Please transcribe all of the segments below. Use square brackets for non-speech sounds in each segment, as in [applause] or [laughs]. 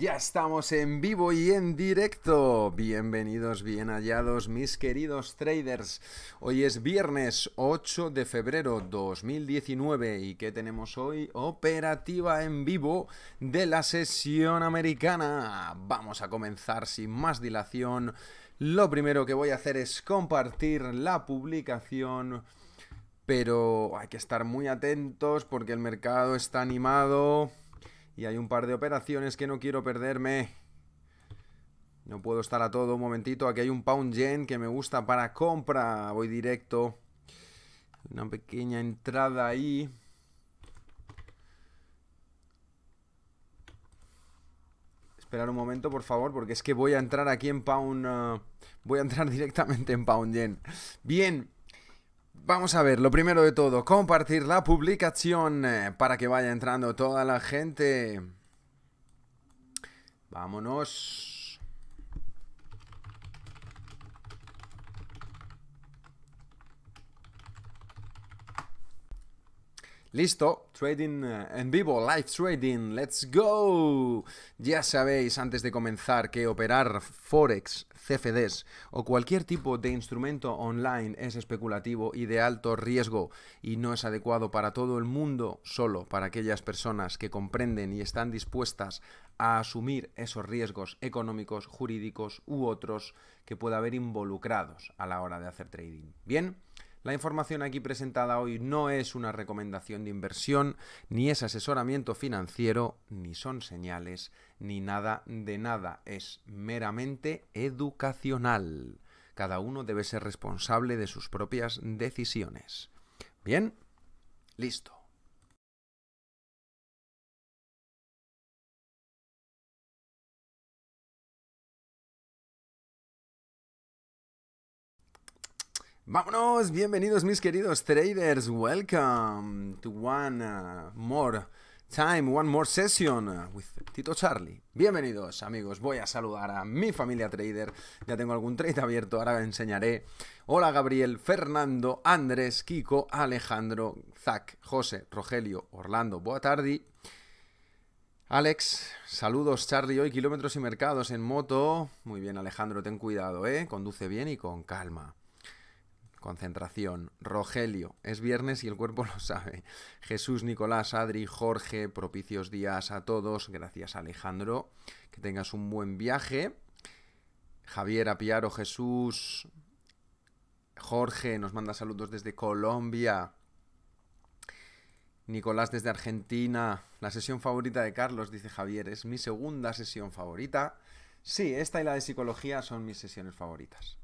Ya estamos en vivo y en directo. Bienvenidos, bien hallados, mis queridos traders. Hoy es viernes 8 de febrero 2019 y que tenemos hoy? Operativa en vivo de la sesión americana. Vamos a comenzar sin más dilación. Lo primero que voy a hacer es compartir la publicación pero hay que estar muy atentos porque el mercado está animado. Y hay un par de operaciones que no quiero perderme. No puedo estar a todo un momentito. Aquí hay un pound yen que me gusta para compra. Voy directo. Una pequeña entrada ahí. Esperar un momento, por favor, porque es que voy a entrar aquí en pound... Eh, voy a entrar [laughs] directamente en pound yen. Bien. Vamos a ver, lo primero de todo, compartir la publicación eh, para que vaya entrando toda la gente. Vámonos. Listo, trading eh, en vivo, live trading, let's go. Ya sabéis antes de comenzar que operar Forex CFDs o cualquier tipo de instrumento online es especulativo y de alto riesgo y no es adecuado para todo el mundo, solo para aquellas personas que comprenden y están dispuestas a asumir esos riesgos económicos, jurídicos u otros que pueda haber involucrados a la hora de hacer trading. Bien, la información aquí presentada hoy no es una recomendación de inversión, ni es asesoramiento financiero, ni son señales, ni nada de nada. Es meramente educacional. Cada uno debe ser responsable de sus propias decisiones. Bien, listo. Vámonos, bienvenidos mis queridos traders, welcome to one uh, more time, one more session uh, with Tito Charlie. Bienvenidos amigos, voy a saludar a mi familia trader, ya tengo algún trade abierto, ahora enseñaré. Hola Gabriel, Fernando, Andrés, Kiko, Alejandro, Zach, José, Rogelio, Orlando, Boa Alex, saludos Charlie, hoy kilómetros y mercados en moto. Muy bien Alejandro, ten cuidado, ¿eh? Conduce bien y con calma. Concentración. Rogelio. Es viernes y el cuerpo lo sabe. Jesús, Nicolás, Adri, Jorge, propicios días a todos. Gracias Alejandro. Que tengas un buen viaje. Javier, Apiaro, Jesús. Jorge nos manda saludos desde Colombia. Nicolás desde Argentina. La sesión favorita de Carlos, dice Javier, es mi segunda sesión favorita. Sí, esta y la de psicología son mis sesiones favoritas.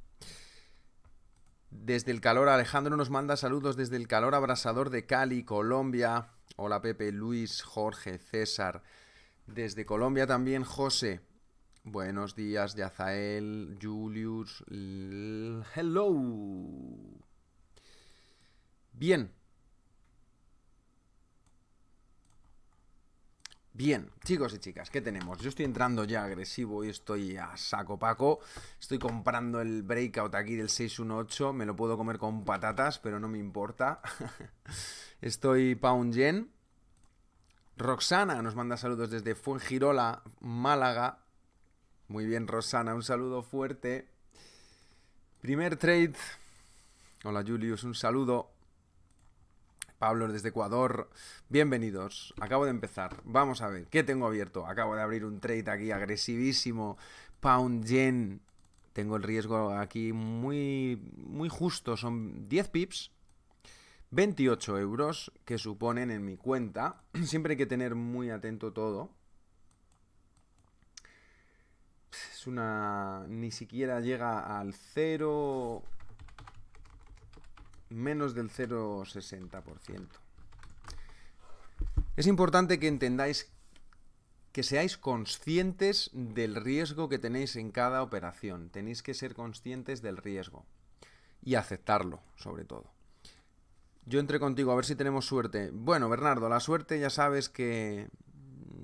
Desde el calor, Alejandro nos manda saludos desde el calor abrasador de Cali, Colombia. Hola Pepe, Luis, Jorge, César. Desde Colombia también José. Buenos días, Yazael, Julius. Hello. Bien, Bien, chicos y chicas, ¿qué tenemos? Yo estoy entrando ya agresivo y estoy a saco paco. Estoy comprando el breakout aquí del 618. Me lo puedo comer con patatas, pero no me importa. [laughs] estoy pound yen. Roxana nos manda saludos desde Fuengirola, Málaga. Muy bien, Roxana, un saludo fuerte. Primer trade. Hola Julius, un saludo. Pablo desde Ecuador, bienvenidos. Acabo de empezar. Vamos a ver, ¿qué tengo abierto? Acabo de abrir un trade aquí agresivísimo. Pound Yen. Tengo el riesgo aquí muy, muy justo. Son 10 pips. 28 euros que suponen en mi cuenta. [clears throat] Siempre hay que tener muy atento todo. Es una... Ni siquiera llega al cero menos del 0,60%. Es importante que entendáis que seáis conscientes del riesgo que tenéis en cada operación. Tenéis que ser conscientes del riesgo y aceptarlo, sobre todo. Yo entré contigo a ver si tenemos suerte. Bueno, Bernardo, la suerte ya sabes que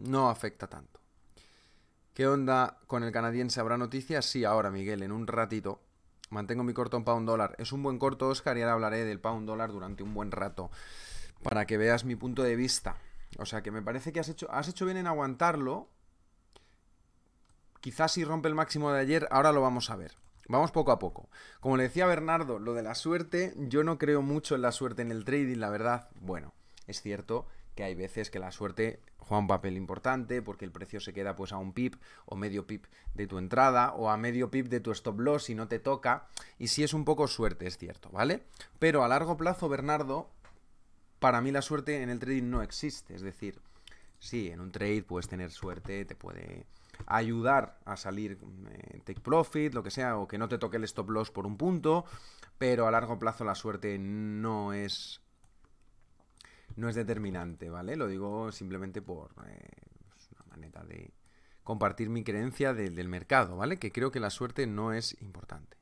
no afecta tanto. ¿Qué onda con el canadiense? ¿Habrá noticias? Sí, ahora, Miguel, en un ratito. Mantengo mi corto en pound dólar. Es un buen corto, Oscar, y ahora hablaré del pound dólar durante un buen rato. Para que veas mi punto de vista. O sea que me parece que has hecho, has hecho bien en aguantarlo. Quizás si rompe el máximo de ayer, ahora lo vamos a ver. Vamos poco a poco. Como le decía Bernardo, lo de la suerte, yo no creo mucho en la suerte en el trading, la verdad. Bueno, es cierto que hay veces que la suerte juega un papel importante porque el precio se queda pues a un pip o medio pip de tu entrada o a medio pip de tu stop loss y no te toca y si es un poco suerte es cierto, ¿vale? Pero a largo plazo, Bernardo, para mí la suerte en el trading no existe, es decir, sí, en un trade puedes tener suerte, te puede ayudar a salir eh, take profit, lo que sea, o que no te toque el stop loss por un punto, pero a largo plazo la suerte no es no es determinante, ¿vale? Lo digo simplemente por eh, pues, una manera de compartir mi creencia del mercado, ¿vale? Que creo que la suerte no es importante.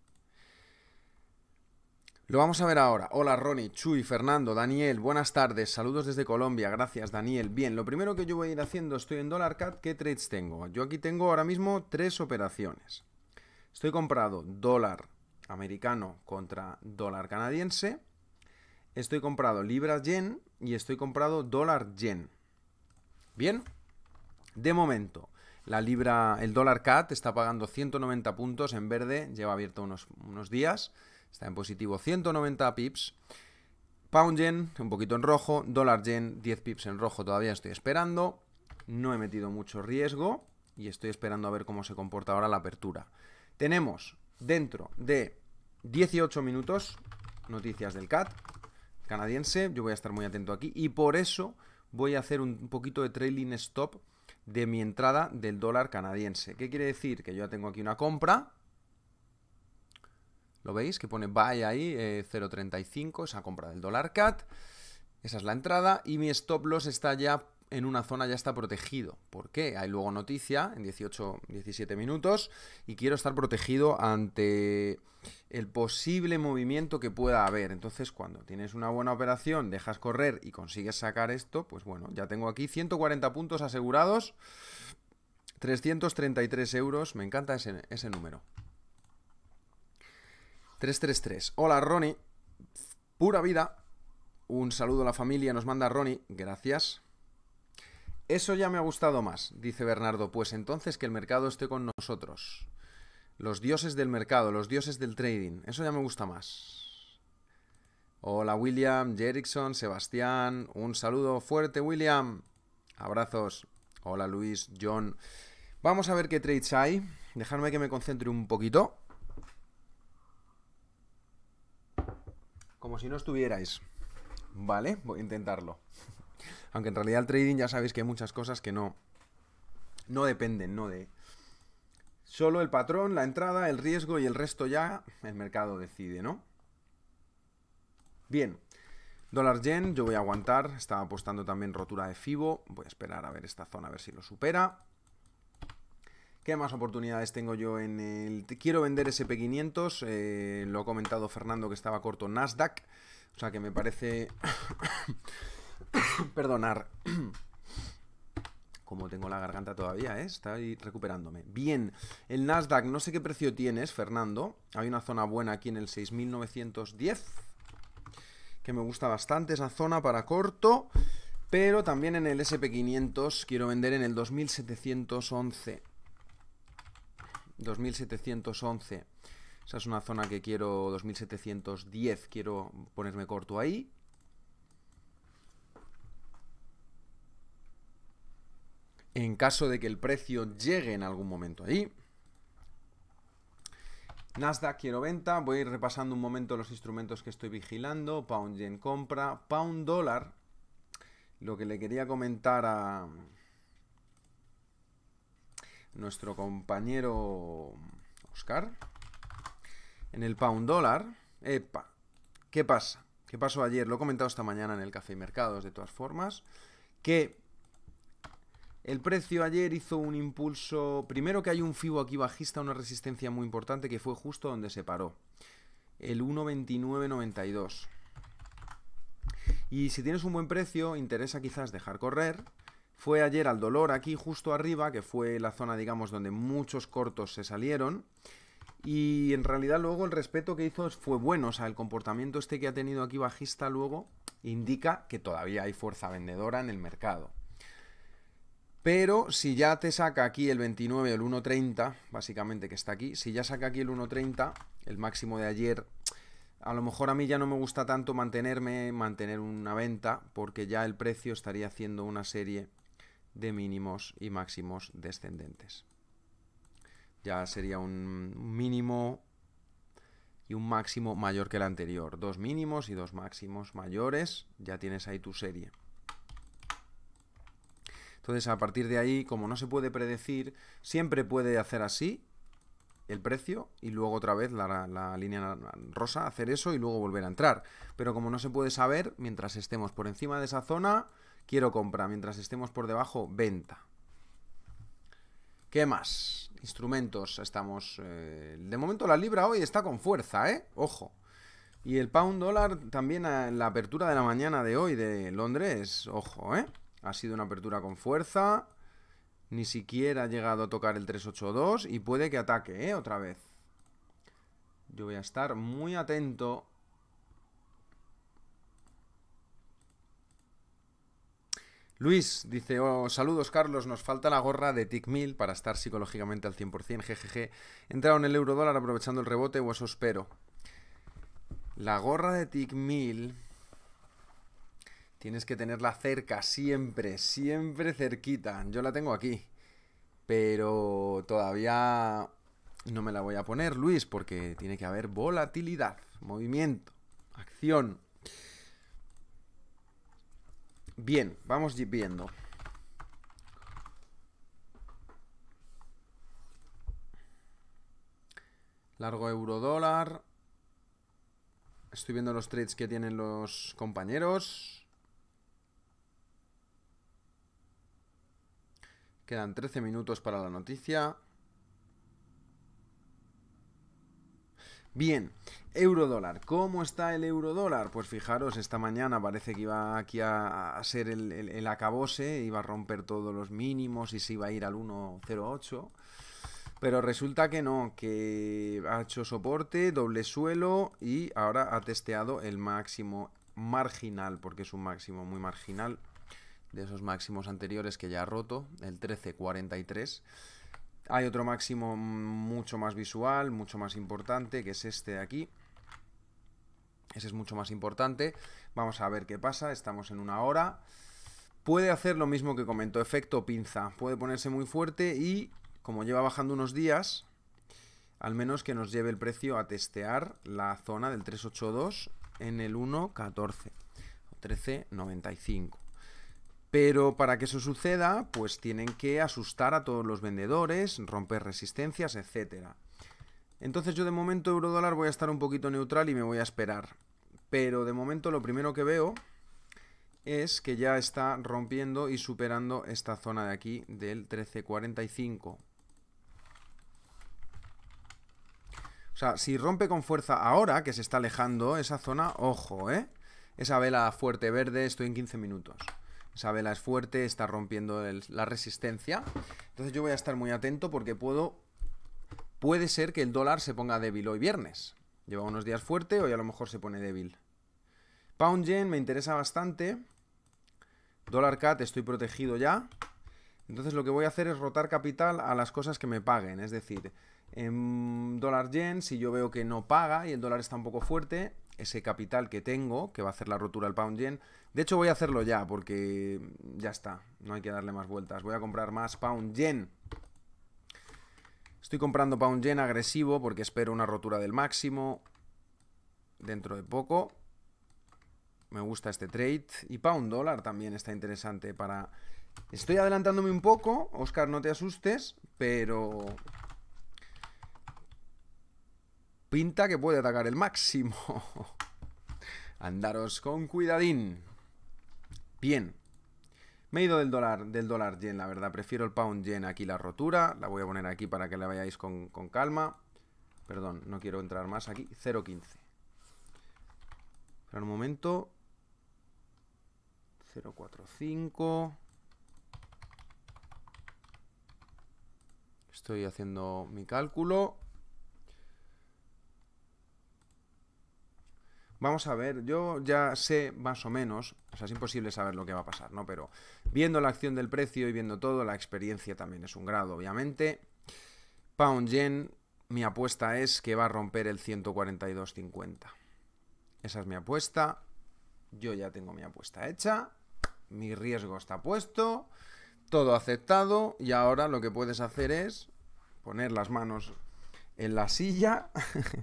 Lo vamos a ver ahora. Hola Ronnie, Chuy, Fernando, Daniel, buenas tardes, saludos desde Colombia, gracias Daniel. Bien, lo primero que yo voy a ir haciendo, estoy en DollarCat, ¿qué trades tengo? Yo aquí tengo ahora mismo tres operaciones. Estoy comprado dólar americano contra dólar canadiense. Estoy comprado libra yen y estoy comprado dólar yen. Bien, de momento, la libra, el dólar CAT está pagando 190 puntos en verde, lleva abierto unos, unos días, está en positivo 190 pips. Pound yen, un poquito en rojo, dólar yen, 10 pips en rojo, todavía estoy esperando. No he metido mucho riesgo y estoy esperando a ver cómo se comporta ahora la apertura. Tenemos dentro de 18 minutos noticias del CAT, canadiense, yo voy a estar muy atento aquí y por eso voy a hacer un poquito de trailing stop de mi entrada del dólar canadiense. ¿Qué quiere decir? Que yo ya tengo aquí una compra. ¿Lo veis? Que pone buy ahí, 0.35, eh, esa compra del dólar CAT. Esa es la entrada y mi stop loss está ya en una zona ya está protegido. ¿Por qué? Hay luego noticia en 18-17 minutos y quiero estar protegido ante el posible movimiento que pueda haber. Entonces, cuando tienes una buena operación, dejas correr y consigues sacar esto, pues bueno, ya tengo aquí 140 puntos asegurados, 333 euros, me encanta ese, número. 333. Hola Ronnie, pura vida. Un saludo a la familia, nos manda Ronnie, gracias. Eso ya me ha gustado más, dice Bernardo, pues entonces que el mercado esté con nosotros. Los dioses del mercado, los dioses del trading, eso ya me gusta más. Hola William, Jerickson, Sebastián, un saludo fuerte William. Abrazos. Hola Luis, John. Vamos a ver qué trades hay. Dejadme que me concentre un poquito. Como si no estuvierais. Vale, voy a intentarlo. Aunque en realidad el trading ya sabéis que hay muchas cosas que no, no dependen, ¿no? De... Solo el patrón, la entrada, el riesgo y el resto ya el mercado decide, ¿no? Bien. Dólar yen, yo voy a aguantar. Estaba apostando también rotura de FIBO. Voy a esperar a ver esta zona, a ver si lo supera. ¿Qué más oportunidades tengo yo en el...? Quiero vender SP500, eh, lo ha comentado Fernando que estaba corto Nasdaq, o sea que me parece [coughs] Perdonar. [coughs] Como tengo la garganta todavía, ¿eh? Está ahí recuperándome. Bien, el Nasdaq, no sé qué precio tienes, Fernando. Hay una zona buena aquí en el 6910, que me gusta bastante esa zona para corto. Pero también en el SP500 quiero vender en el 2711. 2711. Esa es una zona que quiero, 2710, quiero ponerme corto ahí. en caso de que el precio llegue en algún momento ahí. Nasdaq quiero venta, voy a ir repasando un momento los instrumentos que estoy vigilando, pound yen compra, pound dólar, lo que le quería comentar a nuestro compañero Oscar, en el pound dólar, ¿qué pasa? ¿Qué pasó ayer? Lo he comentado esta mañana en el Café y Mercados, de todas formas, que el precio ayer hizo un impulso, primero que hay un FIBO aquí bajista, una resistencia muy importante que fue justo donde se paró, el 1.2992. Y si tienes un buen precio, interesa quizás dejar correr. Fue ayer al dolor aquí justo arriba, que fue la zona, digamos, donde muchos cortos se salieron. Y en realidad luego el respeto que hizo fue bueno, o sea, el comportamiento este que ha tenido aquí bajista luego indica que todavía hay fuerza vendedora en el mercado. Pero si ya te saca aquí el 29 o el 1.30, básicamente que está aquí, si ya saca aquí el 1.30, el máximo de ayer, a lo mejor a mí ya no me gusta tanto mantenerme, mantener una venta, porque ya el precio estaría haciendo una serie de mínimos y máximos descendentes. Ya sería un mínimo y un máximo mayor que el anterior. Dos mínimos y dos máximos mayores, ya tienes ahí tu serie. Entonces, a partir de ahí, como no se puede predecir, siempre puede hacer así el precio y luego otra vez la, línea rosa, hacer eso y luego volver a entrar. Pero como no se puede saber, mientras estemos por encima de esa zona, quiero compra. Mientras estemos por debajo, venta. ¿Qué más? Instrumentos, estamos... Eh, de momento la libra hoy está con fuerza, ¿eh? Ojo. Y el pound dólar también en eh, la apertura de la mañana de hoy de Londres, ojo, ¿eh? Ha sido una apertura con fuerza. Ni siquiera ha llegado a tocar el 382 y puede que ataque, ¿eh? Otra vez. Yo voy a estar muy atento. Luis dice, oh, saludos Carlos, nos falta la gorra de tic mil para estar psicológicamente al 100%, GGG. Entrado en el euro dólar aprovechando el rebote o eso espero. La gorra de Tickmill Tienes que tenerla cerca, siempre, siempre cerquita. Yo la tengo aquí. Pero todavía no me la voy a poner, Luis, porque tiene que haber volatilidad, movimiento, acción. Bien, vamos viendo. Largo euro dólar. Estoy viendo los trades que tienen los compañeros. Quedan 13 minutos para la noticia. Bien, eurodólar. ¿Cómo está el eurodólar? Pues fijaros, esta mañana parece que iba aquí a, ser el, el, acabose, iba a romper todos los mínimos y se iba a ir al 1,08. Pero resulta que no, que ha hecho soporte, doble suelo y ahora ha testeado el máximo marginal, porque es un máximo muy marginal de esos máximos anteriores que ya ha roto, el 1343. Hay otro máximo mucho más visual, mucho más importante, que es este de aquí. Ese es mucho más importante. Vamos a ver qué pasa, estamos en una hora. Puede hacer lo mismo que comentó, efecto pinza. Puede ponerse muy fuerte y, como lleva bajando unos días, al menos que nos lleve el precio a testear la zona del 382 en el 1.14 o 13.95. Pero para que eso suceda, pues tienen que asustar a todos los vendedores, romper resistencias, etc. Entonces yo de momento eurodólar voy a estar un poquito neutral y me voy a esperar. Pero de momento lo primero que veo es que ya está rompiendo y superando esta zona de aquí del 1345. O sea, si rompe con fuerza ahora, que se está alejando esa zona, ojo, ¿eh? Esa vela fuerte verde, estoy en 15 minutos esa vela es fuerte, está rompiendo la resistencia. Entonces yo voy a estar muy atento porque puedo... Puede ser que el dólar se ponga débil hoy viernes. Lleva unos días fuerte, hoy a lo mejor se pone débil. Pound yen me interesa bastante. Dólar cat estoy protegido ya. Entonces lo que voy a hacer es rotar capital a las cosas que me paguen. Es decir, en dólar yen, si yo veo que no paga y el dólar está un poco fuerte, ese capital que tengo, que va a hacer la rotura del pound yen. De hecho, voy a hacerlo ya, porque ya está, no hay que darle más vueltas. Voy a comprar más pound yen. Estoy comprando pound yen agresivo porque espero una rotura del máximo dentro de poco. Me gusta este trade. Y pound dólar también está interesante para... Estoy adelantándome un poco, Oscar, no te asustes, pero Pinta que puede atacar el máximo. [laughs] Andaros con cuidadín. Bien. Me he ido del dólar, del dólar yen, la verdad. Prefiero el pound yen aquí la rotura. La voy a poner aquí para que la vayáis con, calma. Perdón, no quiero entrar más aquí. 0.15. Espera un momento. 0.45. Estoy haciendo mi cálculo. Vamos a ver, yo ya sé más o menos, o sea, es imposible saber lo que va a pasar, ¿no? Pero viendo la acción del precio y viendo todo, la experiencia también es un grado, obviamente. Pound Yen, mi apuesta es que va a romper el 142.50. Esa es mi apuesta. Yo ya tengo mi apuesta hecha. Mi riesgo está puesto. Todo aceptado. Y ahora lo que puedes hacer es poner las manos en la silla,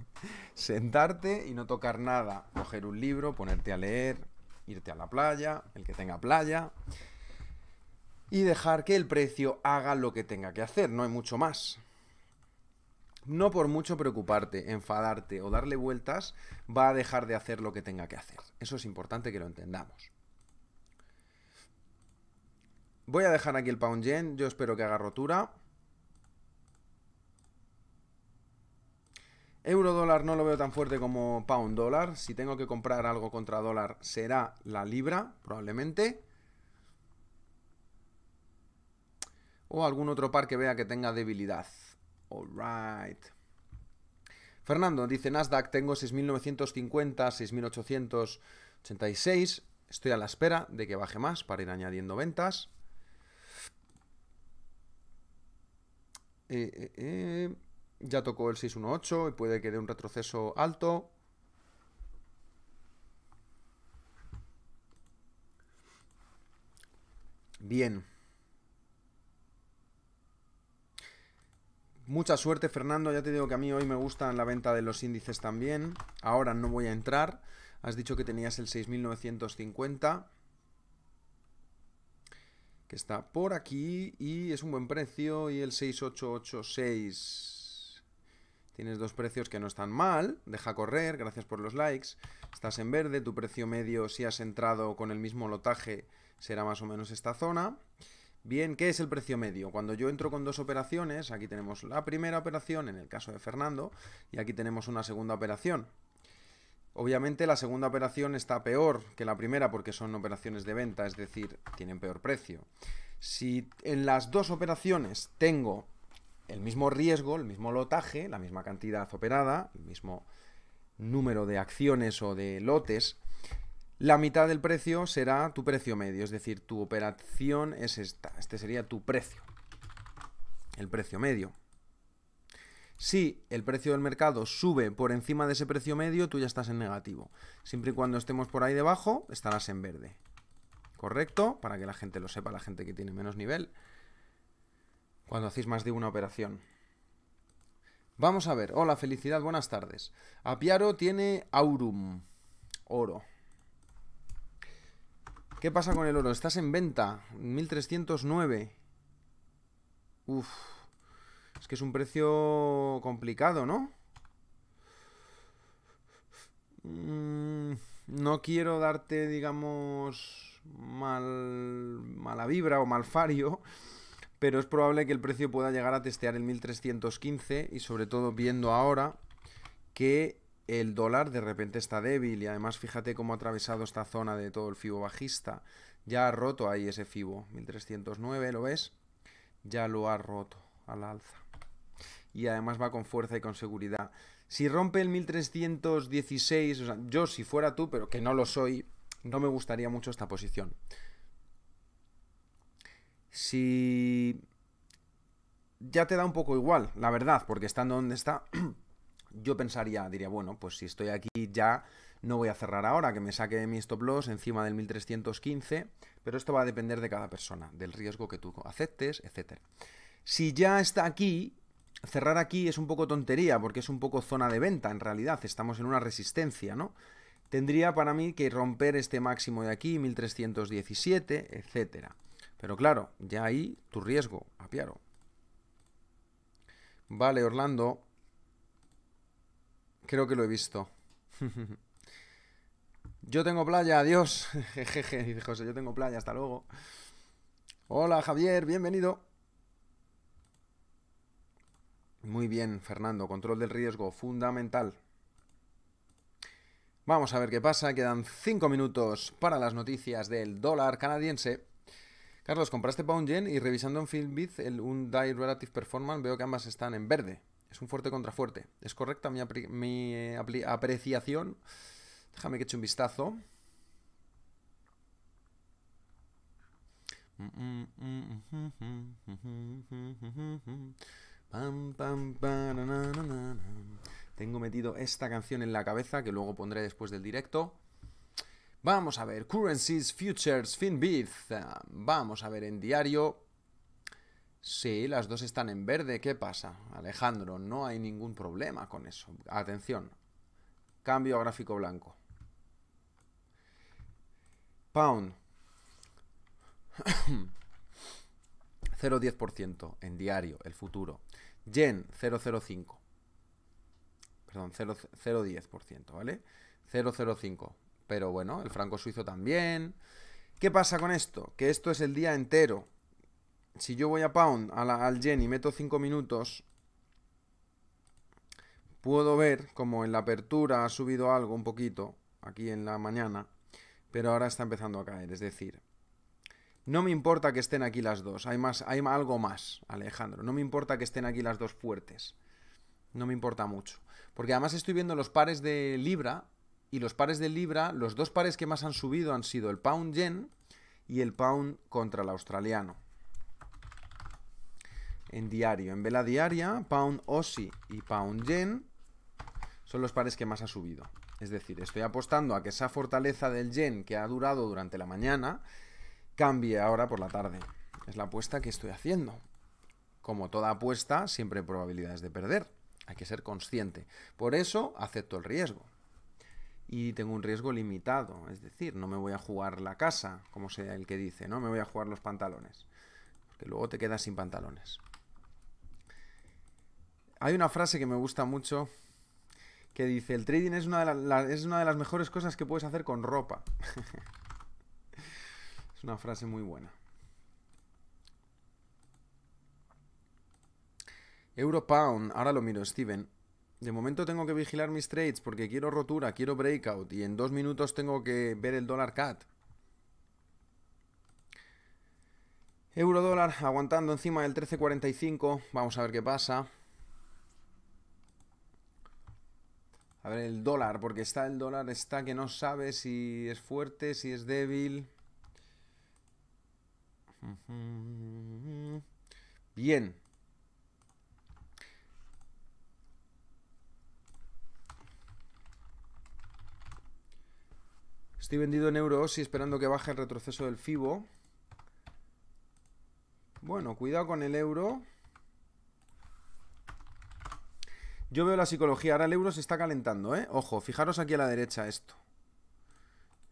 [laughs] sentarte y no tocar nada, coger un libro, ponerte a leer, irte a la playa, el que tenga playa, y dejar que el precio haga lo que tenga que hacer, no hay mucho más. No por mucho preocuparte, enfadarte o darle vueltas, va a dejar de hacer lo que tenga que hacer. Eso es importante que lo entendamos. Voy a dejar aquí el pound yen, yo espero que haga rotura. Euro dólar no lo veo tan fuerte como pound dólar. Si tengo que comprar algo contra dólar será la libra, probablemente. O algún otro par que vea que tenga debilidad. Alright. Fernando dice Nasdaq, tengo 6.950, 6.886. Estoy a la espera de que baje más para ir añadiendo ventas. eh. eh, eh ya tocó el 618 y puede que dé un retroceso alto. Bien. Mucha suerte, Fernando. Ya te digo que a mí hoy me gusta la venta de los índices también. Ahora no voy a entrar. Has dicho que tenías el 6950 que está por aquí y es un buen precio y el 6886 Tienes dos precios que no están mal, deja correr, gracias por los likes. Estás en verde, tu precio medio si has entrado con el mismo lotaje será más o menos esta zona. Bien, ¿qué es el precio medio? Cuando yo entro con dos operaciones, aquí tenemos la primera operación, en el caso de Fernando, y aquí tenemos una segunda operación. Obviamente la segunda operación está peor que la primera porque son operaciones de venta, es decir, tienen peor precio. Si en las dos operaciones tengo el mismo riesgo, el mismo lotaje, la misma cantidad operada, el mismo número de acciones o de lotes, la mitad del precio será tu precio medio, es decir, tu operación es esta. Este sería tu precio, el precio medio. Si el precio del mercado sube por encima de ese precio medio, tú ya estás en negativo. Siempre y cuando estemos por ahí debajo, estarás en verde. ¿Correcto? Para que la gente lo sepa, la gente que tiene menos nivel cuando hacéis más de una operación. Vamos a ver. Hola, felicidad, buenas tardes. Apiaro tiene aurum, oro. ¿Qué pasa con el oro? Estás en venta, 1309. Uf. Es que es un precio complicado, ¿no? Mm, no quiero darte, digamos, mal, mala vibra o mal fario, pero es probable que el precio pueda llegar a testear el 1315 y sobre todo viendo ahora que el dólar de repente está débil y además fíjate cómo ha atravesado esta zona de todo el FIBO bajista. Ya ha roto ahí ese FIBO, 1309, ¿lo ves? Ya lo ha roto al alza. Y además va con fuerza y con seguridad. Si rompe el 1316, o sea, yo si fuera tú, pero que no lo soy, no me gustaría mucho esta posición si ya te da un poco igual, la verdad, porque estando donde está, [clears throat] yo pensaría, diría, bueno, pues si estoy aquí ya no voy a cerrar ahora, que me saque mi stop loss encima del 1315, pero esto va a depender de cada persona, del riesgo que tú aceptes, etc. Si ya está aquí, cerrar aquí es un poco tontería, porque es un poco zona de venta, en realidad, estamos en una resistencia, ¿no? Tendría para mí que romper este máximo de aquí, 1317, etcétera. Pero claro, ya ahí tu riesgo, Apiaro. Vale, Orlando. Creo que lo he visto. [laughs] yo tengo playa, adiós. [laughs] Jejeje, dice José, yo tengo playa, hasta luego. Hola, Javier, bienvenido. Muy bien, Fernando, control del riesgo, fundamental. Vamos a ver qué pasa, quedan cinco minutos para las noticias del dólar canadiense. Carlos, compraste Pound Yen y revisando en Filmbit el die Relative Performance veo que ambas están en verde. Es un fuerte contrafuerte ¿Es correcta mi, eh, apreciación? Déjame que eche un vistazo. Tengo metido esta canción en la cabeza que luego pondré después del directo. Vamos a ver, Currencies, Futures, FinBiz. Eh, vamos a ver en diario. Sí, las dos están en verde. ¿Qué pasa? Alejandro, no hay ningún problema con eso. Atención. Cambio a gráfico blanco. Pound. 0,10% [coughs] en diario, el futuro. Yen, 0,05. Perdón, 0,10%, ¿vale? 0,05 pero bueno, el franco suizo también. ¿Qué pasa con esto? Que esto es el día entero. Si yo voy a Pound, al yen y meto 5 minutos, puedo ver como en la apertura ha subido algo un poquito, aquí en la mañana, pero ahora está empezando a caer. Es decir, no me importa que estén aquí las dos. Hay, más, hay algo más, Alejandro. No me importa que estén aquí las dos fuertes. No me importa mucho. Porque además estoy viendo los pares de Libra y los pares de libra, los dos pares que más han subido han sido el pound yen y el pound contra el australiano. En diario, en vela diaria, pound Aussie y pound yen son los pares que más ha subido. Es decir, estoy apostando a que esa fortaleza del yen que ha durado durante la mañana cambie ahora por la tarde. Es la apuesta que estoy haciendo. Como toda apuesta, siempre hay probabilidades de perder. Hay que ser consciente. Por eso acepto el riesgo y tengo un riesgo limitado, es decir, no me voy a jugar la casa, como sea el que dice, no me voy a jugar los pantalones, porque luego te quedas sin pantalones. Hay una frase que me gusta mucho que dice, el trading es una de, es una de las mejores cosas que puedes hacer con ropa. [laughs] es una frase muy buena. Europound, ahora lo miro, Steven. De momento tengo que vigilar mis trades porque quiero rotura, quiero breakout y en dos minutos tengo que ver el dólar cat. Euro dólar aguantando encima del 13.45. Vamos a ver qué pasa. A ver el dólar, porque está el dólar, está que no sabe si es fuerte, si es débil. Bien, Estoy vendido en euros y esperando que baje el retroceso del FIBO. Bueno, cuidado con el euro. Yo veo la psicología. Ahora el euro se está calentando, ¿eh? Ojo, fijaros aquí a la derecha esto.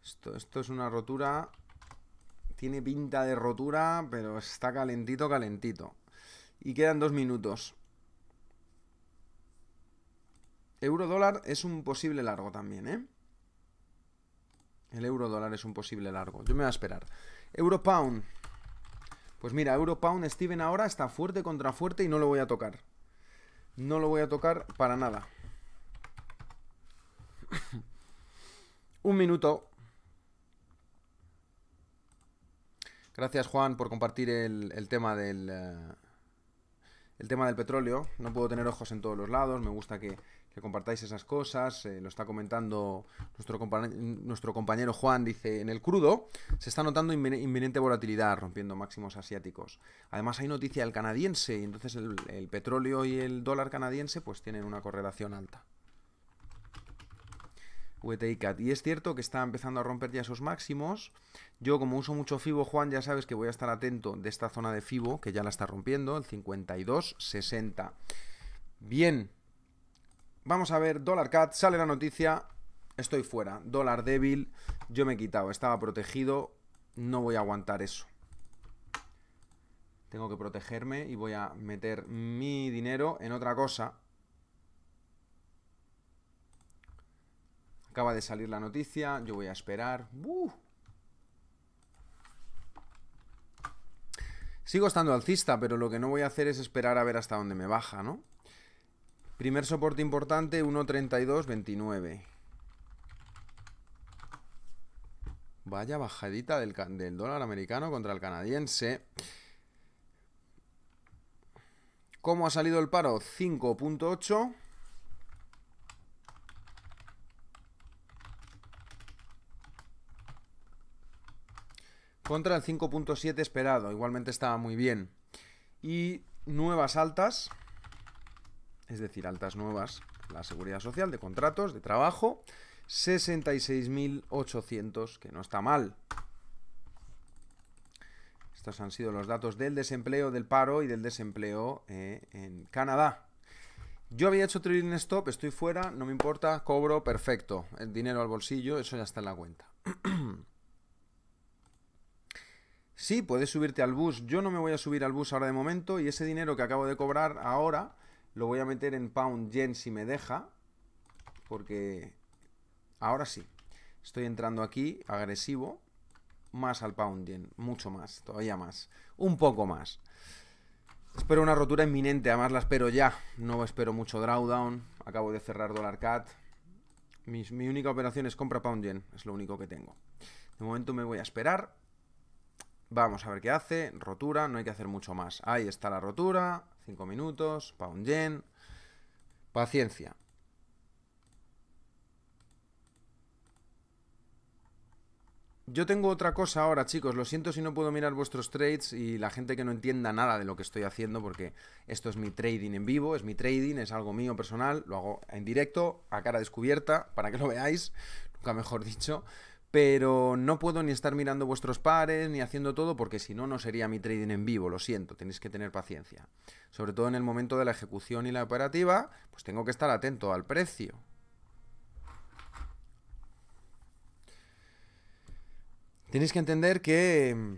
Esto, esto es una rotura. Tiene pinta de rotura, pero está calentito, calentito. Y quedan dos minutos. Euro dólar es un posible largo también, ¿eh? El euro dólar es un posible largo. Yo me voy a esperar. Euro pound. Pues mira, euro pound Steven ahora está fuerte contra fuerte y no lo voy a tocar. No lo voy a tocar para nada. [coughs] un minuto. Gracias Juan por compartir el, el tema del... Eh, el tema del petróleo, no puedo tener ojos en todos los lados, me gusta que, que compartáis esas cosas. Eh, lo está comentando nuestro, compañero, nuestro compañero Juan, dice, en el crudo se está notando inminente volatilidad, rompiendo máximos asiáticos. Además hay noticia del canadiense, y entonces el, petróleo y el dólar canadiense pues tienen una correlación alta. Y es cierto que está empezando a romper ya esos máximos. Yo, como uso mucho FIBO, Juan, ya sabes que voy a estar atento de esta zona de FIBO, que ya la está rompiendo, el 60 Bien, Vamos a ver, dólar cat, sale la noticia, estoy fuera. Dólar débil, yo me he quitado, estaba protegido, no voy a aguantar eso. Tengo que protegerme y voy a meter mi dinero en otra cosa. Acaba de salir la noticia, yo voy a esperar. ¡Uh! Sigo estando alcista, pero lo que no voy a hacer es esperar a ver hasta dónde me baja, ¿no? Primer soporte importante, 1.32.29. Vaya bajadita del, dólar americano contra el canadiense. ¿Cómo ha salido el paro? 5.8. Contra el 5.7 esperado. Igualmente estaba muy bien. Y nuevas altas es decir, altas nuevas, la seguridad social, de contratos, de trabajo, 66.800, que no está mal. Estos han sido los datos del desempleo, del paro y del desempleo eh, en Canadá. Yo había hecho trading stop, estoy fuera, no me importa, cobro, perfecto. El dinero al bolsillo, eso ya está en la cuenta. [clears throat] sí, puedes subirte al bus. Yo no me voy a subir al bus ahora de momento y ese dinero que acabo de cobrar ahora lo voy a meter en pound yen si me deja. Porque ahora sí. Estoy entrando aquí, agresivo. Más al pound yen. Mucho más, todavía más. Un poco más. Espero una rotura inminente, además la espero ya. No espero mucho drawdown. Acabo de cerrar dólar cat. Mi, única operación es compra pound yen, es lo único que tengo. De momento me voy a esperar. Vamos a ver qué hace. Rotura, no hay que hacer mucho más. Ahí está la rotura. 5 minutos, pound yen. Paciencia. Yo tengo otra cosa ahora, chicos. Lo siento si no puedo mirar vuestros trades y la gente que no entienda nada de lo que estoy haciendo, porque esto es mi trading en vivo, es mi trading, es algo mío personal. Lo hago en directo, a cara descubierta, para que lo veáis, nunca mejor dicho pero no puedo ni estar mirando vuestros pares ni haciendo todo porque si no, no sería mi trading en vivo, lo siento, tenéis que tener paciencia. Sobre todo en el momento de la ejecución y la operativa, pues tengo que estar atento al precio. Tenéis que entender que mm,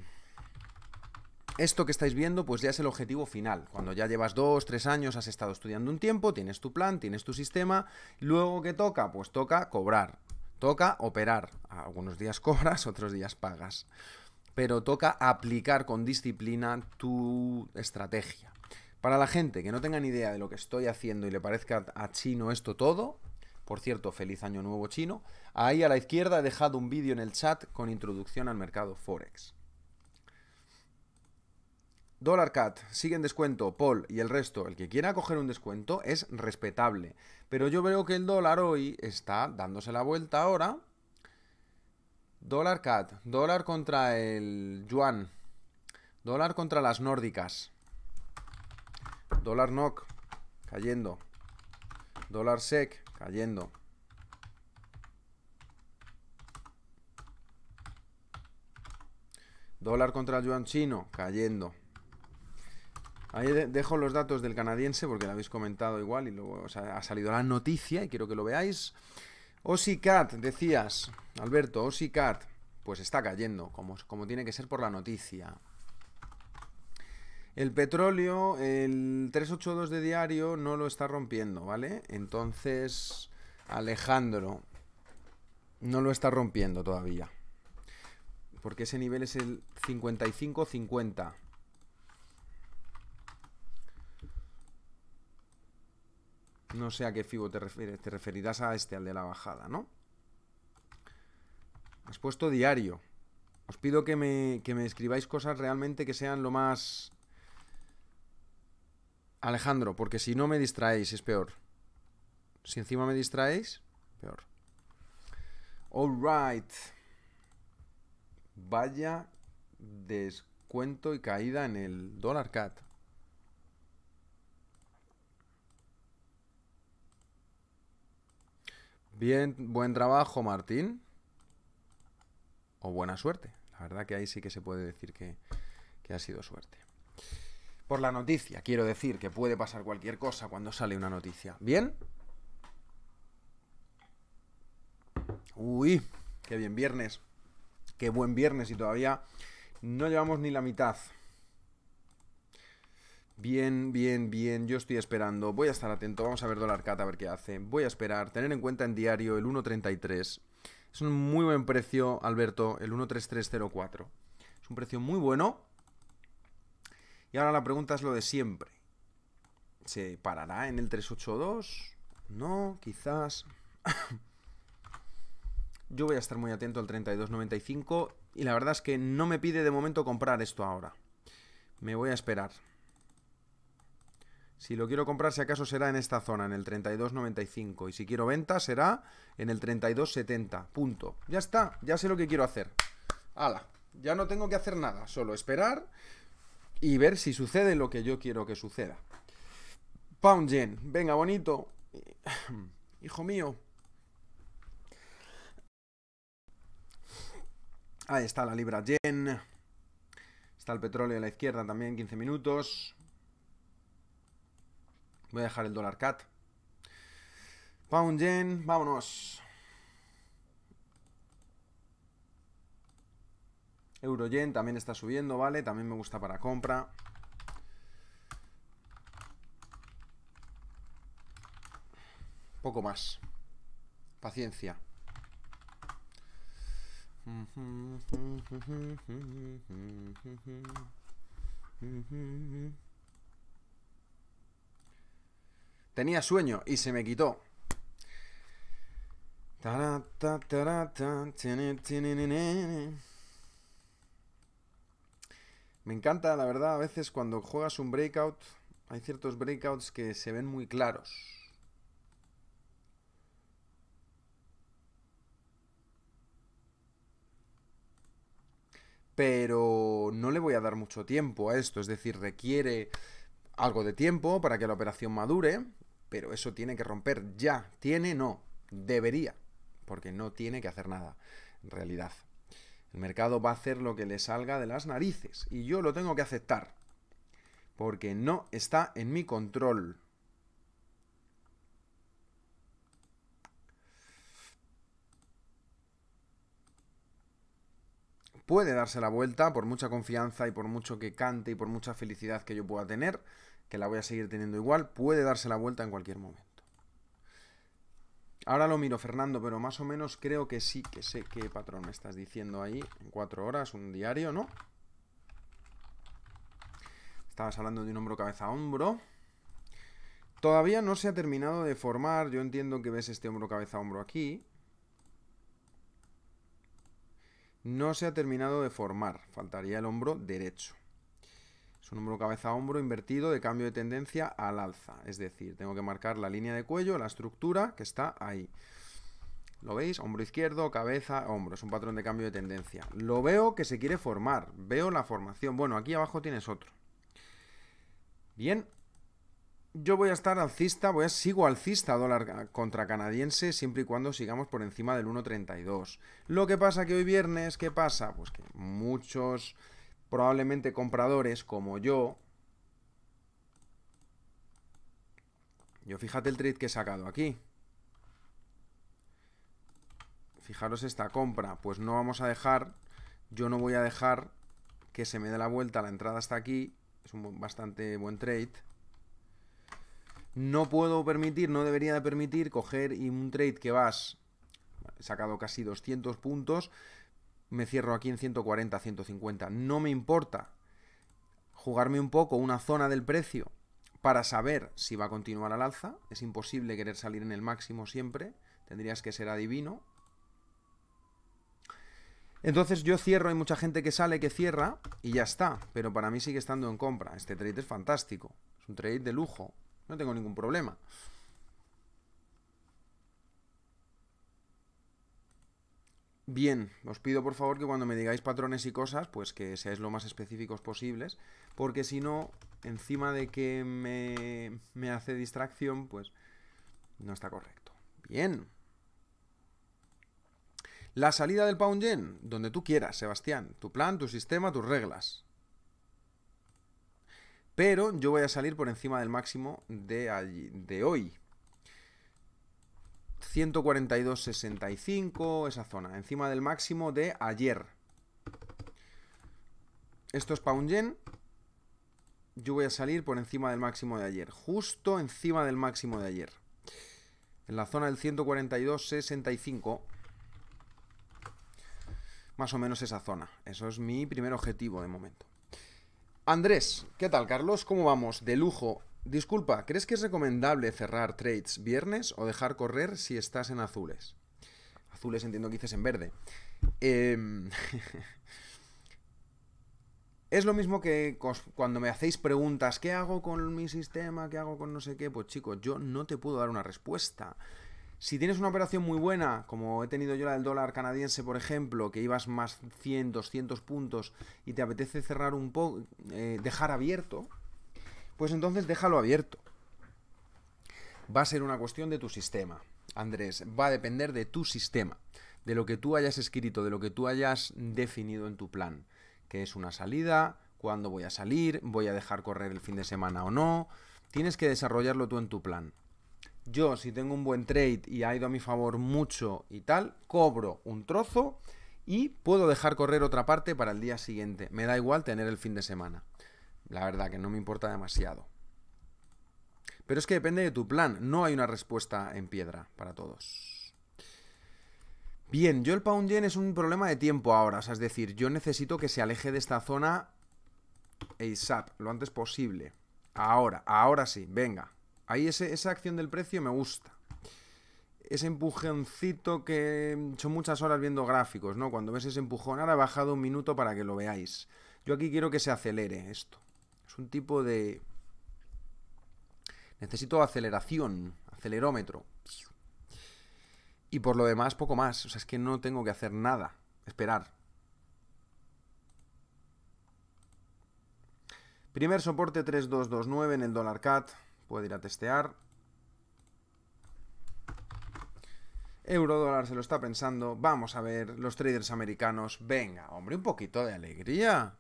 esto que estáis viendo, pues ya es el objetivo final. Cuando ya llevas dos, tres años, has estado estudiando un tiempo, tienes tu plan, tienes tu sistema, luego que toca, pues toca cobrar. Toca operar. Algunos días [laughs] cobras, otros días pagas. Pero toca aplicar con disciplina tu estrategia. Para la gente que no tenga ni idea de lo que estoy haciendo y le parezca a chino esto todo, por cierto, feliz año nuevo chino, ahí a la izquierda he dejado un vídeo en el chat con introducción al mercado Forex. Dollar Cat, sigue en descuento, Paul y el resto, el que quiera coger un descuento es respetable. Pero yo veo que el dólar hoy está dándose la vuelta ahora. Dólar CAD, dólar contra el yuan, dólar contra las nórdicas, dólar NOC cayendo, dólar SEC cayendo. Dólar contra el yuan chino cayendo. Ahí dejo los datos del canadiense porque lo habéis comentado igual y luego ha salido la noticia y quiero que lo veáis. Osicat, decías, Alberto, Osicat, pues está cayendo, como, como tiene que ser por la noticia. El petróleo, el 382 de diario, no lo está rompiendo, ¿vale? Entonces, Alejandro, no lo está rompiendo todavía. Porque ese nivel es el 55-50. No sé a qué FIBO te refieres. Te referirás a este, al de la bajada, ¿no? Has puesto diario. Os pido que me, que me escribáis cosas realmente que sean lo más... Alejandro, porque si no me distraéis es peor. Si encima me distraéis, peor. right. Vaya descuento y caída en el dólar cat. Bien, buen trabajo, Martín. O buena suerte. La verdad que ahí sí que se puede decir que, que ha sido suerte. Por la noticia, quiero decir que puede pasar cualquier cosa cuando sale una noticia. ¿Bien? Uy, qué bien viernes. Qué buen viernes y todavía no llevamos ni la mitad. Bien, bien, bien, yo estoy esperando, voy a estar atento, vamos a ver dólar cat a ver qué hace. Voy a esperar, tener en cuenta en diario el 1.33. Es un muy buen precio, Alberto, el 1.3304. Es un precio muy bueno. Y ahora la pregunta es lo de siempre. ¿Se parará en el 382? No, quizás. [coughs] yo voy a estar muy atento al 32.95 y la verdad es que no me pide de momento comprar esto ahora. Me voy a esperar. Si lo quiero comprar, si acaso será en esta zona, en el 32.95. Y si quiero venta, será en el 32.70. Punto. Ya está, ya sé lo que quiero hacer. Hala, ya no tengo que hacer nada, solo esperar y ver si sucede lo que yo quiero que suceda. Pound Yen, venga, bonito. [clears throat] Hijo mío. Ahí está la libra Yen. Está el petróleo a la izquierda también, 15 minutos. Voy a dejar el dólar cat. Pound yen, vámonos. Euro yen también está subiendo, ¿vale? También me gusta para compra. Poco más. Paciencia. Tenía sueño y se me quitó. Me encanta, la verdad, a veces cuando juegas un breakout, hay ciertos breakouts que se ven muy claros. Pero no le voy a dar mucho tiempo a esto, es decir, requiere algo de tiempo para que la operación madure. Pero eso tiene que romper ya. Tiene, no. Debería. Porque no tiene que hacer nada. En realidad. El mercado va a hacer lo que le salga de las narices. Y yo lo tengo que aceptar. Porque no está en mi control. puede darse la vuelta por mucha confianza y por mucho que cante y por mucha felicidad que yo pueda tener que la voy a seguir teniendo igual, puede darse la vuelta en cualquier momento. Ahora lo miro, Fernando, pero más o menos creo que sí, que sé qué patrón me estás diciendo ahí. En cuatro horas, un diario, ¿no? Estabas hablando de un hombro cabeza a hombro. Todavía no se ha terminado de formar. Yo entiendo que ves este hombro cabeza a hombro aquí. No se ha terminado de formar. Faltaría el hombro derecho. Es un hombro cabeza a hombro invertido de cambio de tendencia al alza. Es decir, tengo que marcar la línea de cuello, la estructura que está ahí. ¿Lo veis? Hombro izquierdo, cabeza, hombro. Es un patrón de cambio de tendencia. Lo veo que se quiere formar. Veo la formación. Bueno, aquí abajo tienes otro. Bien. Yo voy a estar alcista, voy a, sigo alcista dólar contra canadiense siempre y cuando sigamos por encima del 1.32. Lo que pasa que hoy viernes, ¿qué pasa? Pues que muchos probablemente compradores como yo. Yo fíjate el trade que he sacado aquí. Fijaros esta compra. Pues no vamos a dejar, yo no voy a dejar que se me dé la vuelta. La entrada hasta aquí. Es un bastante buen trade. No puedo permitir, no debería de permitir coger un trade que vas... He sacado casi 200 puntos me cierro aquí en 140, 150. No me importa jugarme un poco una zona del precio para saber si va a continuar al alza. Es imposible querer salir en el máximo siempre. Tendrías que ser adivino. Entonces yo cierro, hay mucha gente que sale, que cierra y ya está. Pero para mí sigue estando en compra. Este trade es fantástico. Es un trade de lujo. No tengo ningún problema. Bien, os pido por favor que cuando me digáis patrones y cosas, pues que seáis lo más específicos posibles, porque si no, encima de que me, me hace distracción, pues no está correcto. Bien. La salida del pound yen, donde tú quieras, Sebastián. Tu plan, tu sistema, tus reglas. Pero yo voy a salir por encima del máximo de, allí, de hoy, 142.65, esa zona, encima del máximo de ayer. Esto es un yen. Yo voy a salir por encima del máximo de ayer, justo encima del máximo de ayer. En la zona del 142.65, más o menos esa zona. Eso es mi primer objetivo de momento. Andrés, ¿qué tal, Carlos? ¿Cómo vamos? De lujo Disculpa, ¿crees que es recomendable cerrar trades viernes o dejar correr si estás en azules? Azules entiendo que dices en verde. Em, [laughs] es lo mismo que cuando me hacéis preguntas, ¿qué hago con mi sistema? ¿Qué hago con no sé qué? Pues chicos, yo no te puedo dar una respuesta. Si tienes una operación muy buena, como he tenido yo la del dólar canadiense, por ejemplo, que ibas más 100, 200 puntos y te apetece cerrar un poco, eh, dejar abierto, pues entonces déjalo abierto. Va a ser una cuestión de tu sistema, Andrés, va a depender de tu sistema, de lo que tú hayas escrito, de lo que tú hayas definido en tu plan, que es una salida, cuándo voy a salir, voy a dejar correr el fin de semana o no. Tienes que desarrollarlo tú en tu plan. Yo, si tengo un buen trade y ha ido a mi favor mucho y tal, cobro un trozo y puedo dejar correr otra parte para el día siguiente. Me da igual tener el fin de semana. La verdad que no me importa demasiado. Pero es que depende de tu plan. No hay una respuesta en piedra para todos. Bien, yo el pound yen es un problema de tiempo ahora. es decir, yo necesito que se aleje de esta zona ASAP, lo antes posible. Ahora, ahora sí, venga. Ahí esa acción del precio me gusta. Ese empujoncito que... hecho muchas horas viendo gráficos, ¿no? Cuando ves ese empujón, ahora he bajado un minuto para que lo veáis. Yo aquí quiero que se acelere esto un tipo de... Necesito aceleración, acelerómetro. Y por lo demás, poco más. O sea, es que no tengo que hacer nada. Esperar. Primer soporte 3229 en el dólar cat. puede ir a testear. Euro dólar se lo está pensando. Vamos a ver los traders americanos. Venga, hombre, un poquito de alegría.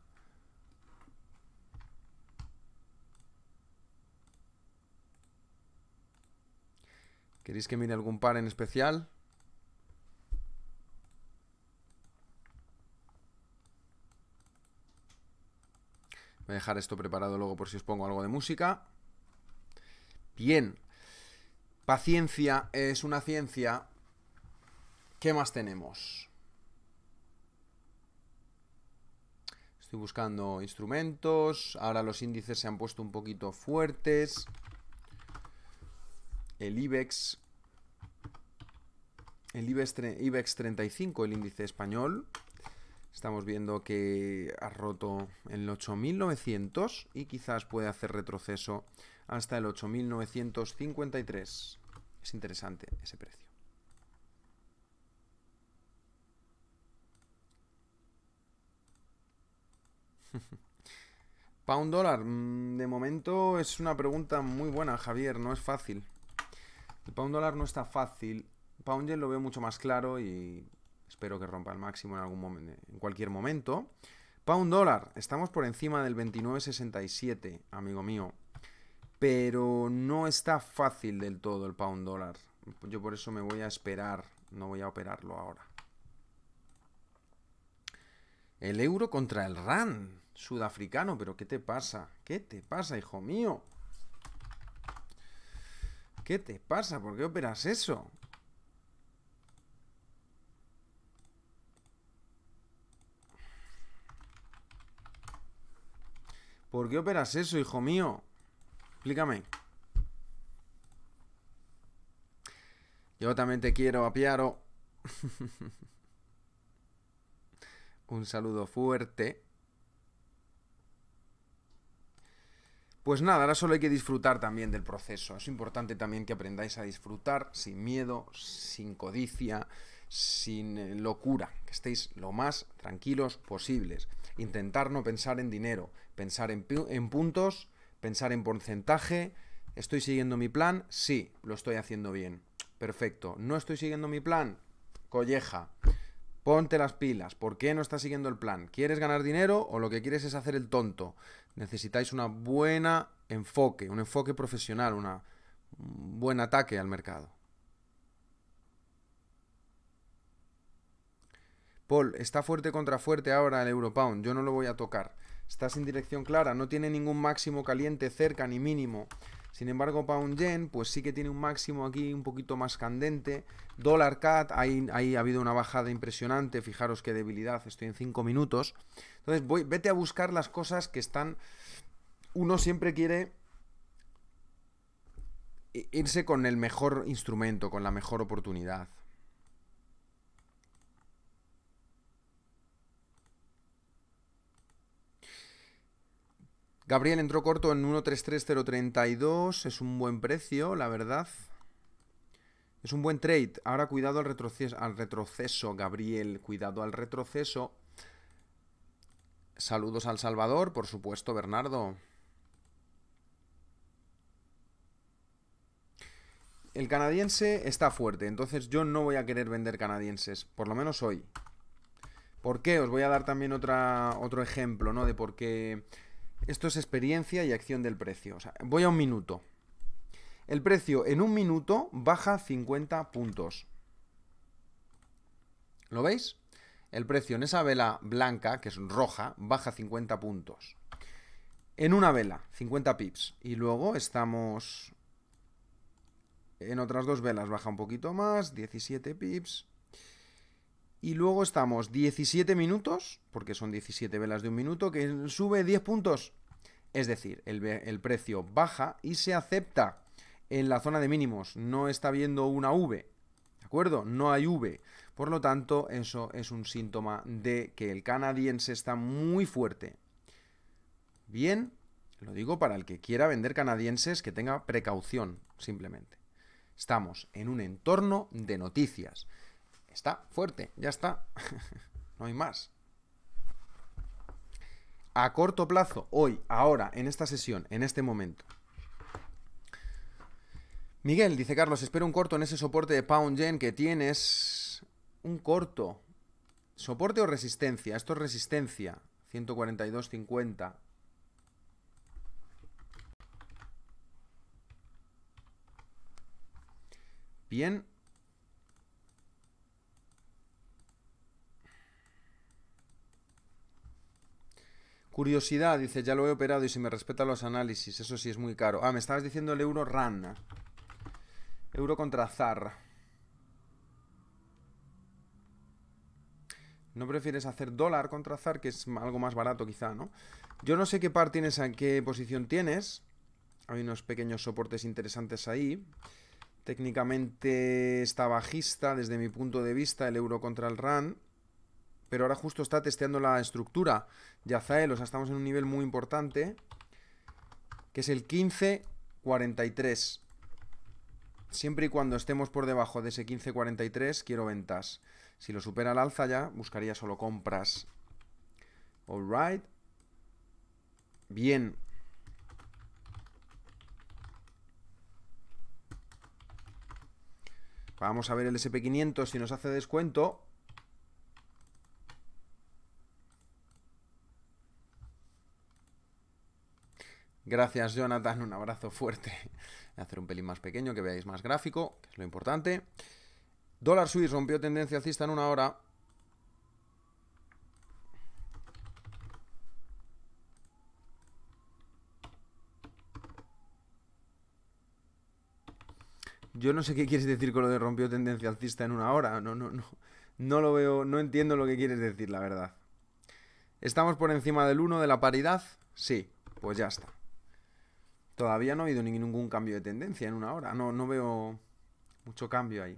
¿Queréis que mire algún par en especial? Voy a dejar esto preparado luego por si os pongo algo de música. Bien. Paciencia es una ciencia. ¿Qué más tenemos? Estoy buscando instrumentos. Ahora los índices se han puesto un poquito fuertes el IBEX, el IBEX, 35, e el índice español, Estamos viendo que ha roto el 8900 y quizás puede hacer retroceso hasta el 8953. Es interesante ese precio. [laughs] Pound dólar. Mm, de momento es una pregunta muy buena, Javier. No es fácil. El pound dólar no está fácil. Pound yen lo veo mucho más claro y espero que rompa el máximo en, algún momento, en cualquier momento. Pound dólar, estamos por encima del 29.67, amigo mío. Pero no está fácil del todo el pound dólar. Yo por eso me voy a esperar, no voy a operarlo ahora. El euro contra el RAN sudafricano, pero ¿qué te pasa? ¿Qué te pasa, hijo mío? ¿Qué te pasa? ¿Por qué operas eso? ¿Por qué operas eso, hijo mío? Explícame. Yo también te quiero, apiaro. [laughs] Un saludo fuerte. Pues nada, ahora solo hay que disfrutar también del proceso. Es importante también que aprendáis a disfrutar sin miedo, sin codicia, sin eh, locura, que estéis lo más tranquilos posibles. Intentar no pensar en dinero, pensar en, puntos, pensar en porcentaje. ¿Estoy siguiendo mi plan? Sí, lo estoy haciendo bien. Perfecto. ¿No estoy siguiendo mi plan? Colleja. Ponte las pilas. ¿Por qué no estás siguiendo el plan? ¿Quieres ganar dinero o lo que quieres es hacer el tonto? necesitáis una buena enfoque, un enfoque profesional, una, un buen ataque al mercado. Paul, está fuerte contra fuerte ahora el Europound, yo no lo voy a tocar. Está sin dirección clara, no tiene ningún máximo caliente cerca ni mínimo. Sin embargo, Pound Yen, pues sí que tiene un máximo aquí un poquito más candente. Dollar CAT, ahí, ha habido una bajada impresionante. Fijaros qué debilidad, estoy en 5 minutos. Entonces, vete a buscar las cosas que están. Uno siempre quiere irse con el mejor instrumento, con la mejor oportunidad. Gabriel entró corto en 1.33032, es un buen precio, la verdad. Es un buen trade. Ahora cuidado al retroceso, al retroceso Gabriel, cuidado al retroceso. Saludos al Salvador, por supuesto, Bernardo. El canadiense está fuerte, entonces yo no voy a querer vender canadienses, por lo menos hoy. ¿Por qué? Os voy a dar también otra, otro ejemplo, ¿no? De por qué esto es experiencia y acción del precio. voy a un minuto. El precio en un minuto baja 50 puntos. ¿Lo veis? El precio en esa vela blanca, que es roja, baja 50 puntos. En una vela, 50 pips. Y luego estamos en otras dos velas baja un poquito más, 17 pips. Y luego estamos 17 minutos, porque son 17 velas de un minuto, que sube 10 puntos. Es decir, el, precio baja y se acepta en la zona de mínimos. No está viendo una V, ¿de acuerdo? No hay V. Por lo tanto, eso es un síntoma de que el canadiense está muy fuerte. Bien, lo digo para el que quiera vender canadienses, que tenga precaución, simplemente. Estamos en un entorno de noticias. Está fuerte, ya está. [laughs] no hay más. A corto plazo, hoy, ahora, en esta sesión, en este momento. Miguel, dice Carlos, espero un corto en ese soporte de Pound Gen que tienes. Un corto. ¿Soporte o resistencia? Esto es resistencia. 142.50. Bien, Curiosidad, dice, ya lo he operado y si me respeta los análisis, eso sí es muy caro. Ah, me estabas diciendo el euro RAN. Euro contra ZAR. ¿No prefieres hacer dólar contra ZAR, que es algo más barato quizá, no? Yo no sé qué par tienes, en qué posición tienes. Hay unos pequeños soportes interesantes ahí. Técnicamente está bajista desde mi punto de vista el euro contra el RAN pero ahora justo está testeando la estructura. Yazael, o sea, estamos en un nivel muy importante, que es el 1543. Siempre y cuando estemos por debajo de ese 1543, quiero ventas. Si lo supera la alza ya, buscaría solo compras. Alright. Bien. Vamos a ver el SP500 si nos hace descuento. Gracias, Jonathan. Un abrazo fuerte. Voy a hacer un pelín más pequeño, que veáis más gráfico, que es lo importante. Dólar Swiss rompió tendencia alcista en una hora. Yo no sé qué quieres decir con lo de rompió tendencia alcista en una hora. No, no, no. No lo veo, no entiendo lo que quieres decir, la verdad. ¿Estamos por encima del 1 de la paridad? Sí, pues ya está. Todavía no ha habido ningún cambio de tendencia en una hora. No, no veo mucho cambio ahí.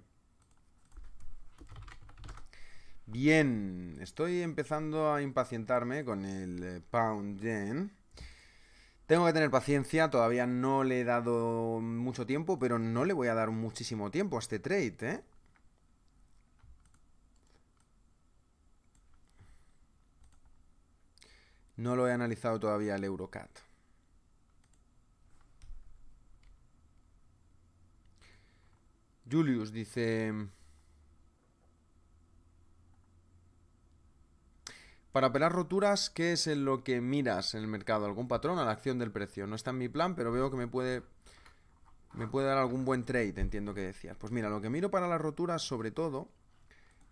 Bien, estoy empezando a impacientarme con el eh, Pound Yen. Tengo que tener paciencia, todavía no le he dado mucho tiempo, pero no le voy a dar muchísimo tiempo a este trade, ¿eh? No lo he analizado todavía el Eurocat. Julius dice... Para operar roturas, ¿qué es en lo que miras en el mercado? ¿Algún patrón a la acción del precio? No está en mi plan, pero veo que me puede... Me puede dar algún buen trade, entiendo que decías. Pues mira, lo que miro para las roturas, sobre todo,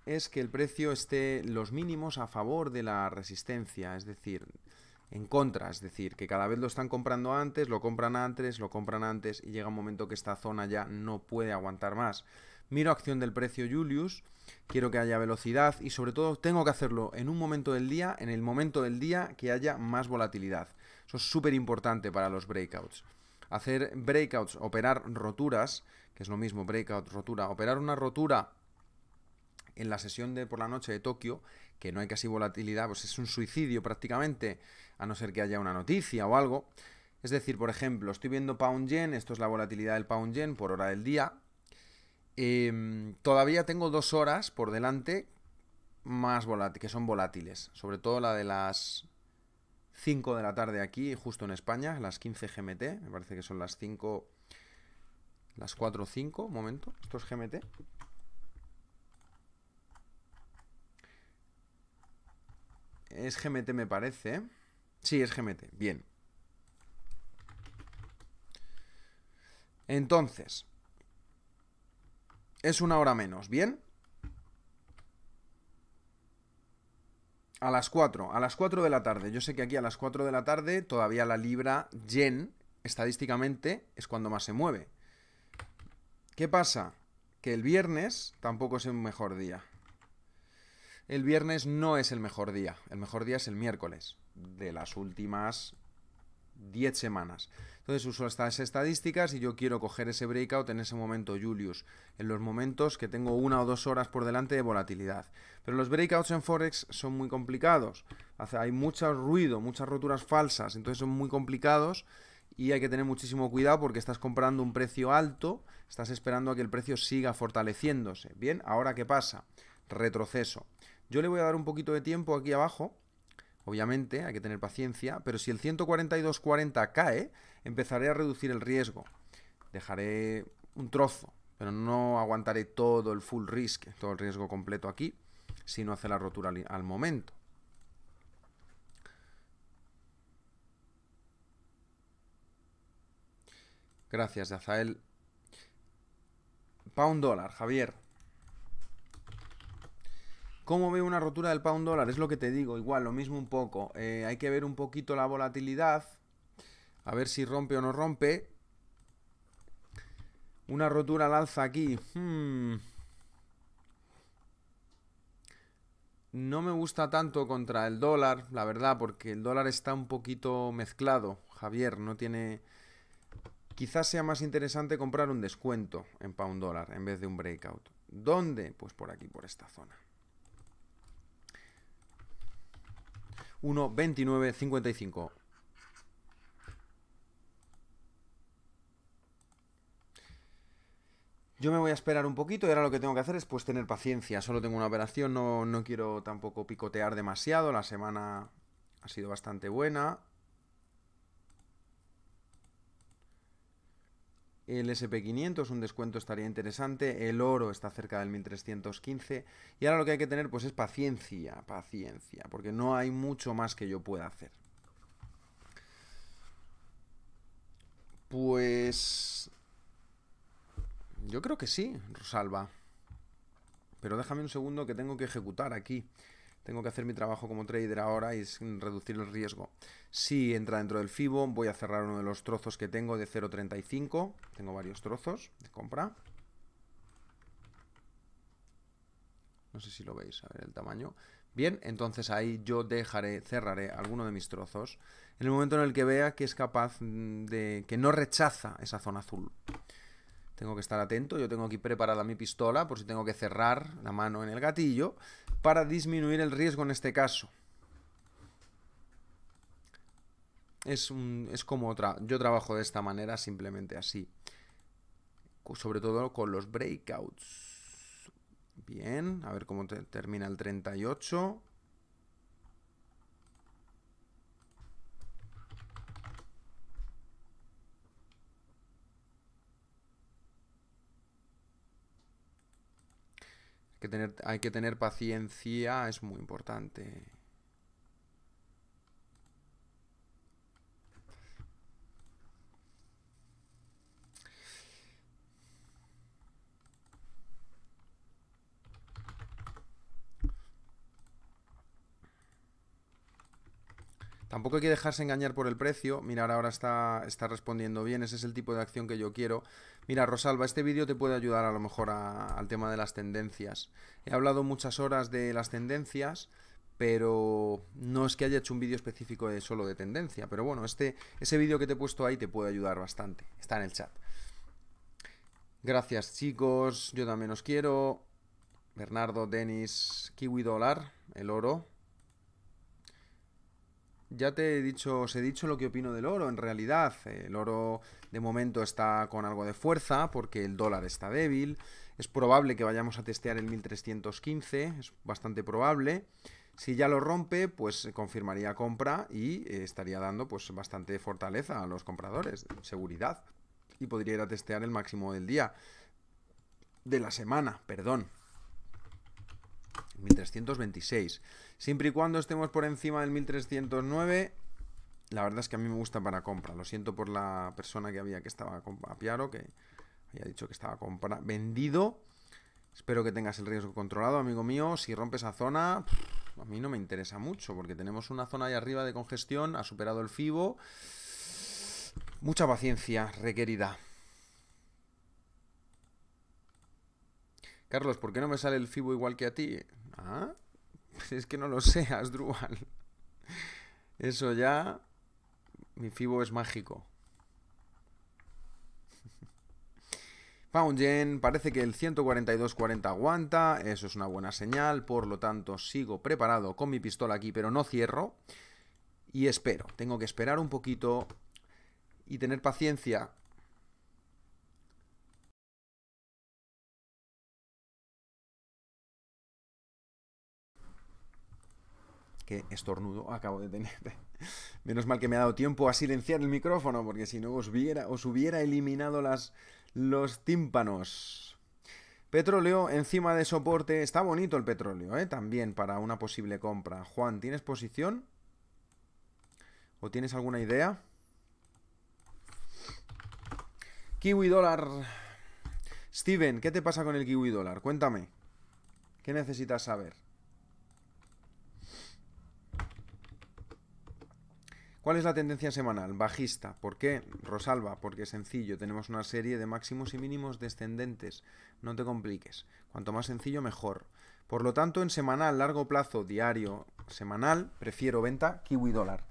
es que el precio esté los mínimos a favor de la resistencia. Es decir, en contra, es decir, que cada vez lo están comprando antes, lo compran antes, lo compran antes y llega un momento que esta zona ya no puede aguantar más. Miro acción del precio Julius, quiero que haya velocidad y sobre todo tengo que hacerlo en un momento del día, en el momento del día que haya más volatilidad. Eso es súper importante para los breakouts. Hacer breakouts, operar roturas, que es lo mismo, breakout, rotura, operar una rotura en la sesión de por la noche de Tokio que no hay casi volatilidad, pues es un suicidio prácticamente, a no ser que haya una noticia o algo. Es decir, por ejemplo, estoy viendo pound yen, esto es la volatilidad del pound yen por hora del día. Em, todavía tengo dos horas por delante más que son volátiles, sobre todo la de las 5 de la tarde aquí, justo en España, las 15 GMT, me parece que son las 5, las 4 o 5, momento, esto es GMT, es GMT me parece. Sí, es GMT, bien. Entonces, es una hora menos, ¿bien? A las 4, a las 4 de la tarde. Yo sé que aquí a las 4 de la tarde todavía la libra yen, estadísticamente, es cuando más se mueve. ¿Qué pasa? Que el viernes tampoco es un mejor día. El viernes no es el mejor día. El mejor día es el miércoles, de las últimas 10 semanas. Entonces uso estas estadísticas y yo quiero coger ese breakout en ese momento, Julius, en los momentos que tengo una o dos horas por delante de volatilidad. Pero los breakouts en Forex son muy complicados. Hay mucho ruido, muchas roturas falsas, entonces son muy complicados y hay que tener muchísimo cuidado porque estás comprando un precio alto, estás esperando a que el precio siga fortaleciéndose. Bien, ahora qué pasa? Retroceso. Yo le voy a dar un poquito de tiempo aquí abajo, obviamente, hay que tener paciencia, pero si el 142.40 cae, empezaré a reducir el riesgo. Dejaré un trozo, pero no aguantaré todo el full risk, todo el riesgo completo aquí, si no hace la rotura al, momento. Gracias, Azael. Pound dólar, Javier. ¿Cómo veo una rotura del pound dólar? Es lo que te digo, igual, lo mismo un poco. Eh, hay que ver un poquito la volatilidad, a ver si rompe o no rompe. Una rotura al alza aquí. Hmm. No me gusta tanto contra el dólar, la verdad, porque el dólar está un poquito mezclado, Javier, no tiene... Quizás sea más interesante comprar un descuento en pound dólar en vez de un breakout. ¿Dónde? Pues por aquí, por esta zona. 1.29.55. Yo me voy a esperar un poquito y ahora lo que tengo que hacer es pues tener paciencia. Solo tengo una operación, no, no quiero tampoco picotear demasiado. La semana ha sido bastante buena. el SP500, un descuento estaría interesante, el oro está cerca del 1315 y ahora lo que hay que tener pues es paciencia, paciencia, porque no hay mucho más que yo pueda hacer. Pues... Yo creo que sí, Rosalba. Pero déjame un segundo que tengo que ejecutar aquí tengo que hacer mi trabajo como trader ahora y es reducir el riesgo. Si entra dentro del FIBO, voy a cerrar uno de los trozos que tengo de 0.35. Tengo varios trozos de compra. No sé si lo veis, a ver el tamaño. Bien, entonces ahí yo dejaré, cerraré alguno de mis trozos en el momento en el que vea que es capaz mm, de, que no rechaza esa zona azul. Tengo que estar atento, yo tengo aquí preparada mi pistola por si tengo que cerrar la mano en el gatillo para disminuir el riesgo en este caso. Es, como otra, yo trabajo de esta manera, simplemente así. Sobre todo con los breakouts. Bien, a ver cómo termina el 38. que tener, hay que tener paciencia, es muy importante. Tampoco hay que dejarse engañar por el precio. Mirar, ahora está, está respondiendo bien. Ese es el tipo de acción que yo quiero. Mira, Rosalba, este vídeo te puede ayudar a lo mejor al tema de las tendencias. He hablado muchas horas de las tendencias, pero no es que haya hecho un vídeo específico de solo de tendencia. Pero bueno, este, ese vídeo que te he puesto ahí te puede ayudar bastante. Está en el chat. Gracias, chicos. Yo también os quiero. Bernardo, Denis, Kiwi Dólar, el oro. Ya te he dicho, os he dicho lo que opino del oro. En realidad, el oro de momento está con algo de fuerza porque el dólar está débil. Es probable que vayamos a testear el 1315, es bastante probable. Si ya lo rompe, pues eh, confirmaría compra y eh, estaría dando pues bastante fortaleza a los compradores, seguridad. Y podría ir a testear el máximo del día, de la semana, perdón. 1326. Siempre y cuando estemos por encima del 1309, la verdad es que a mí me gusta para compra. Lo siento por la persona que había que estaba a Piaro, que había dicho que estaba compra vendido. Espero que tengas el riesgo controlado, amigo mío. Si rompes esa zona, a mí no me interesa mucho, porque tenemos una zona ahí arriba de congestión, ha superado el FIBO. Mucha paciencia requerida. Carlos, ¿por qué no me sale el FIBO igual que a ti? ¿Ah? [laughs] Es que no lo seas, [laughs] Asdrúbal. Eso ya... Mi Fibo es mágico. Yen, [laughs] parece que el 142.40 aguanta, eso es una buena señal, por lo tanto sigo preparado con mi pistola aquí, pero no cierro. Y espero, tengo que esperar un poquito y tener paciencia Qué estornudo acabo de tener. Menos mal que me ha dado tiempo a silenciar el micrófono, porque si no os, hubiera, eliminado las, los tímpanos. Petróleo encima de soporte. Está bonito el petróleo, ¿eh? También para una posible compra. Juan, ¿tienes posición? ¿O tienes alguna idea? Kiwi dólar. Steven, ¿qué te pasa con el kiwi dólar? Cuéntame. ¿Qué necesitas saber? ¿Cuál es la tendencia semanal? Bajista. ¿Por qué? Rosalba, porque es sencillo, tenemos una serie de máximos y mínimos descendentes. No te compliques. Cuanto más sencillo, mejor. Por lo tanto, en semanal, largo plazo, diario, semanal, prefiero venta kiwi dólar.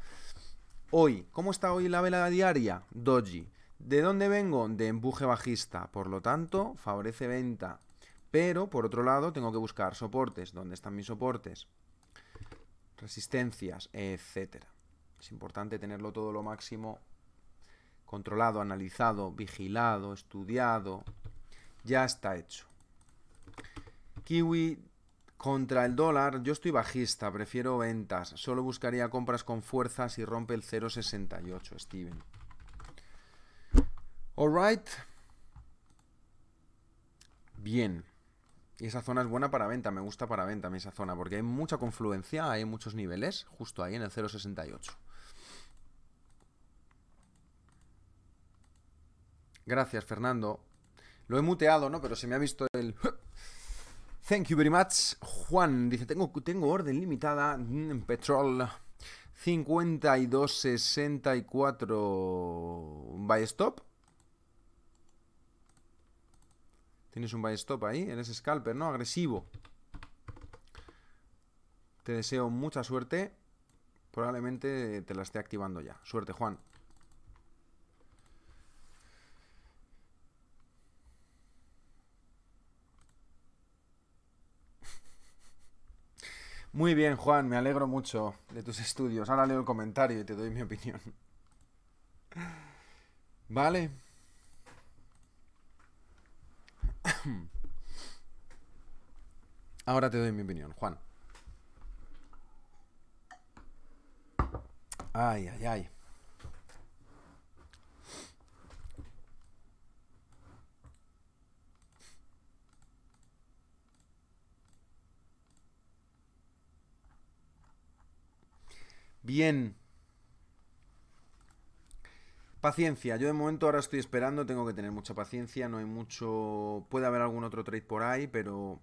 Hoy, ¿cómo está hoy la vela diaria? Doji. ¿De dónde vengo? De empuje bajista. Por lo tanto, favorece venta. Pero, por otro lado, tengo que buscar soportes. ¿Dónde están mis soportes? Resistencias, etcétera. Es importante tenerlo todo lo máximo controlado, analizado, vigilado, estudiado. Ya está hecho. Kiwi contra el dólar, yo estoy bajista, prefiero ventas. Solo buscaría compras con fuerza si rompe el 0.68, Steven. Alright. Bien. Y esa zona es buena para venta, me gusta para venta esa zona, porque hay mucha confluencia, hay muchos niveles, justo ahí en el 0.68. Gracias, Fernando. Lo he muteado, ¿no? Pero se me ha visto el... [laughs] Thank you very much. Juan dice, tengo, tengo orden limitada en Petrol 5264 buy stop. Tienes un buy stop ahí, en ese scalper, ¿no? Agresivo. Te deseo mucha suerte. Probablemente te la esté activando ya. Suerte, Juan. Muy bien, Juan, me alegro mucho de tus estudios. Ahora leo el comentario y te doy mi opinión. Vale. Ahora te doy mi opinión, Juan. Ay, ay, ay. Bien. Paciencia. Yo de momento ahora estoy esperando. Tengo que tener mucha paciencia. No hay mucho... Puede haber algún otro trade por ahí, pero...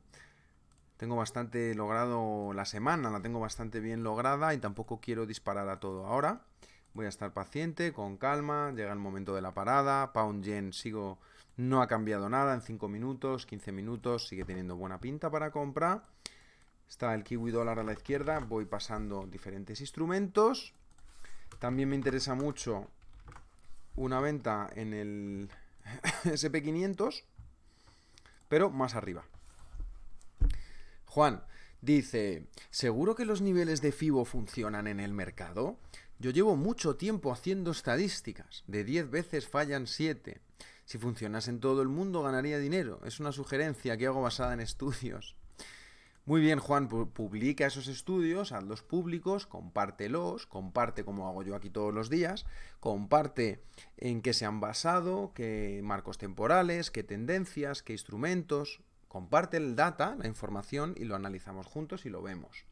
Tengo bastante logrado la semana, la tengo bastante bien lograda y tampoco quiero disparar a todo ahora. Voy a estar paciente, con calma, llega el momento de la parada. Pound Yen sigo, no ha cambiado nada en 5 minutos, 15 minutos, sigue teniendo buena pinta para comprar. Está el kiwi dólar a la izquierda. Voy pasando diferentes instrumentos. También me interesa mucho una venta en el SP500, [laughs] pero más arriba. Juan dice, ¿seguro que los niveles de FIBO funcionan en el mercado? Yo llevo mucho tiempo haciendo estadísticas. De 10 veces fallan 7. Si funcionase en todo el mundo ganaría dinero. Es una sugerencia que hago basada en estudios. Muy bien, Juan, publica esos estudios, hazlos públicos, compártelos, comparte como hago yo aquí todos los días, comparte en qué se han basado, qué marcos temporales, qué tendencias, qué instrumentos. Comparte el data, la información, y lo analizamos juntos y lo vemos.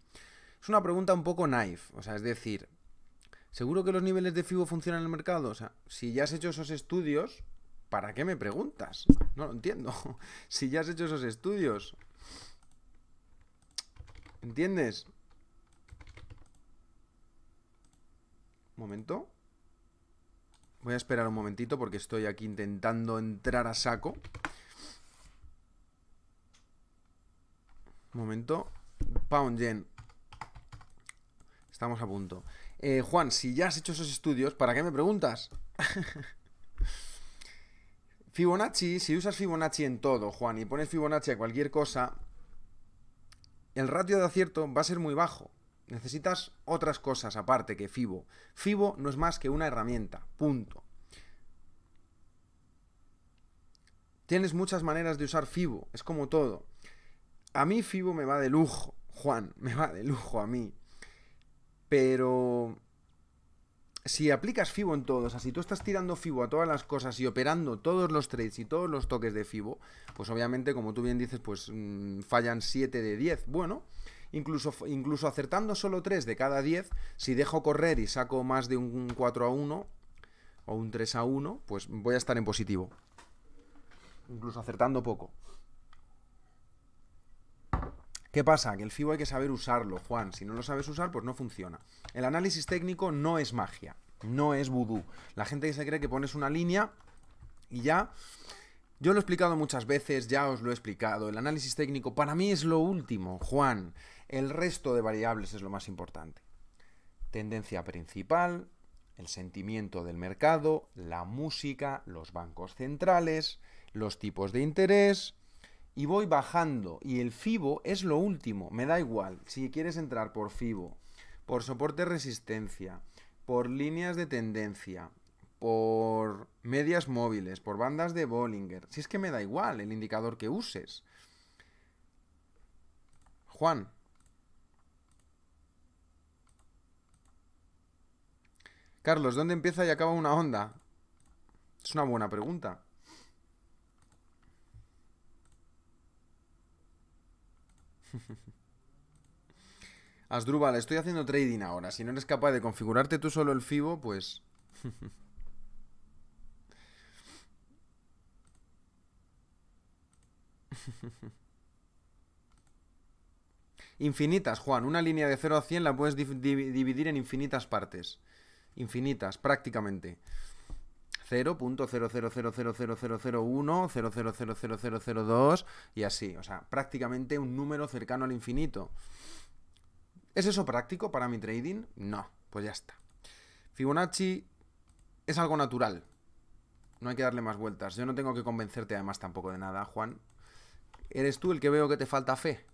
Es una pregunta un poco naive, o sea, es decir, ¿seguro que los niveles de FIBO funcionan en el mercado? O sea, si ya has hecho esos estudios, ¿para qué me preguntas? No lo entiendo. [laughs] Si ya has hecho esos estudios, ¿Entiendes? Un momento. Voy a esperar un momentito porque estoy aquí intentando entrar a saco. Un momento. Pound Jen. Estamos a punto. Eh, Juan, si ya has hecho esos estudios, ¿para qué me preguntas? [laughs] Fibonacci, si usas Fibonacci en todo, Juan, y pones Fibonacci a cualquier cosa, el ratio de acierto va a ser muy bajo. Necesitas otras cosas aparte que FIBO. FIBO no es más que una herramienta, punto. Tienes muchas maneras de usar FIBO, es como todo. A mí FIBO me va de lujo, Juan, [laughs] me va de lujo a mí. Pero si aplicas FIBO en todo, o sea, si tú estás tirando FIBO a todas las cosas y operando todos los trades y todos los toques de FIBO, pues obviamente, como tú bien dices, pues mm, fallan 7 de 10. Bueno, incluso, incluso acertando solo 3 de cada 10, si dejo correr y saco más de un 4 a 1 o un 3 a 1, pues voy a estar en positivo. Incluso acertando poco. ¿Qué pasa? Que el FIBO hay que saber usarlo, Juan. Si no lo sabes usar, pues no funciona. El análisis técnico no es magia, no es vudú. La gente se cree que pones una línea y ya... Yo lo he explicado muchas veces, ya os lo he explicado. El análisis técnico para mí es lo último, Juan. El resto de variables es lo más importante. Tendencia principal, el sentimiento del mercado, la música, los bancos centrales, los tipos de interés, y voy bajando. Y el FIBO es lo último, me da igual. Si quieres entrar por FIBO, por soporte resistencia, por líneas de tendencia, por medias móviles, por bandas de Bollinger. Si es que me da igual el indicador que uses. Juan. Carlos, ¿dónde empieza y acaba una onda? Es una buena pregunta. [laughs] Asdrúbal, estoy haciendo trading ahora. Si no eres capaz de configurarte tú solo el FIBO, pues... [laughs] infinitas, Juan. Una línea de 0 a 100 la puedes dividir en infinitas partes. Infinitas, prácticamente. 0.0000001, 0000002 y así. O sea, prácticamente un número cercano al infinito. ¿Es eso práctico para mi trading? No, pues ya está. Fibonacci es algo natural. No hay que darle más vueltas. Yo no tengo que convencerte además tampoco de nada, Juan. Eres tú el que veo que te falta fe.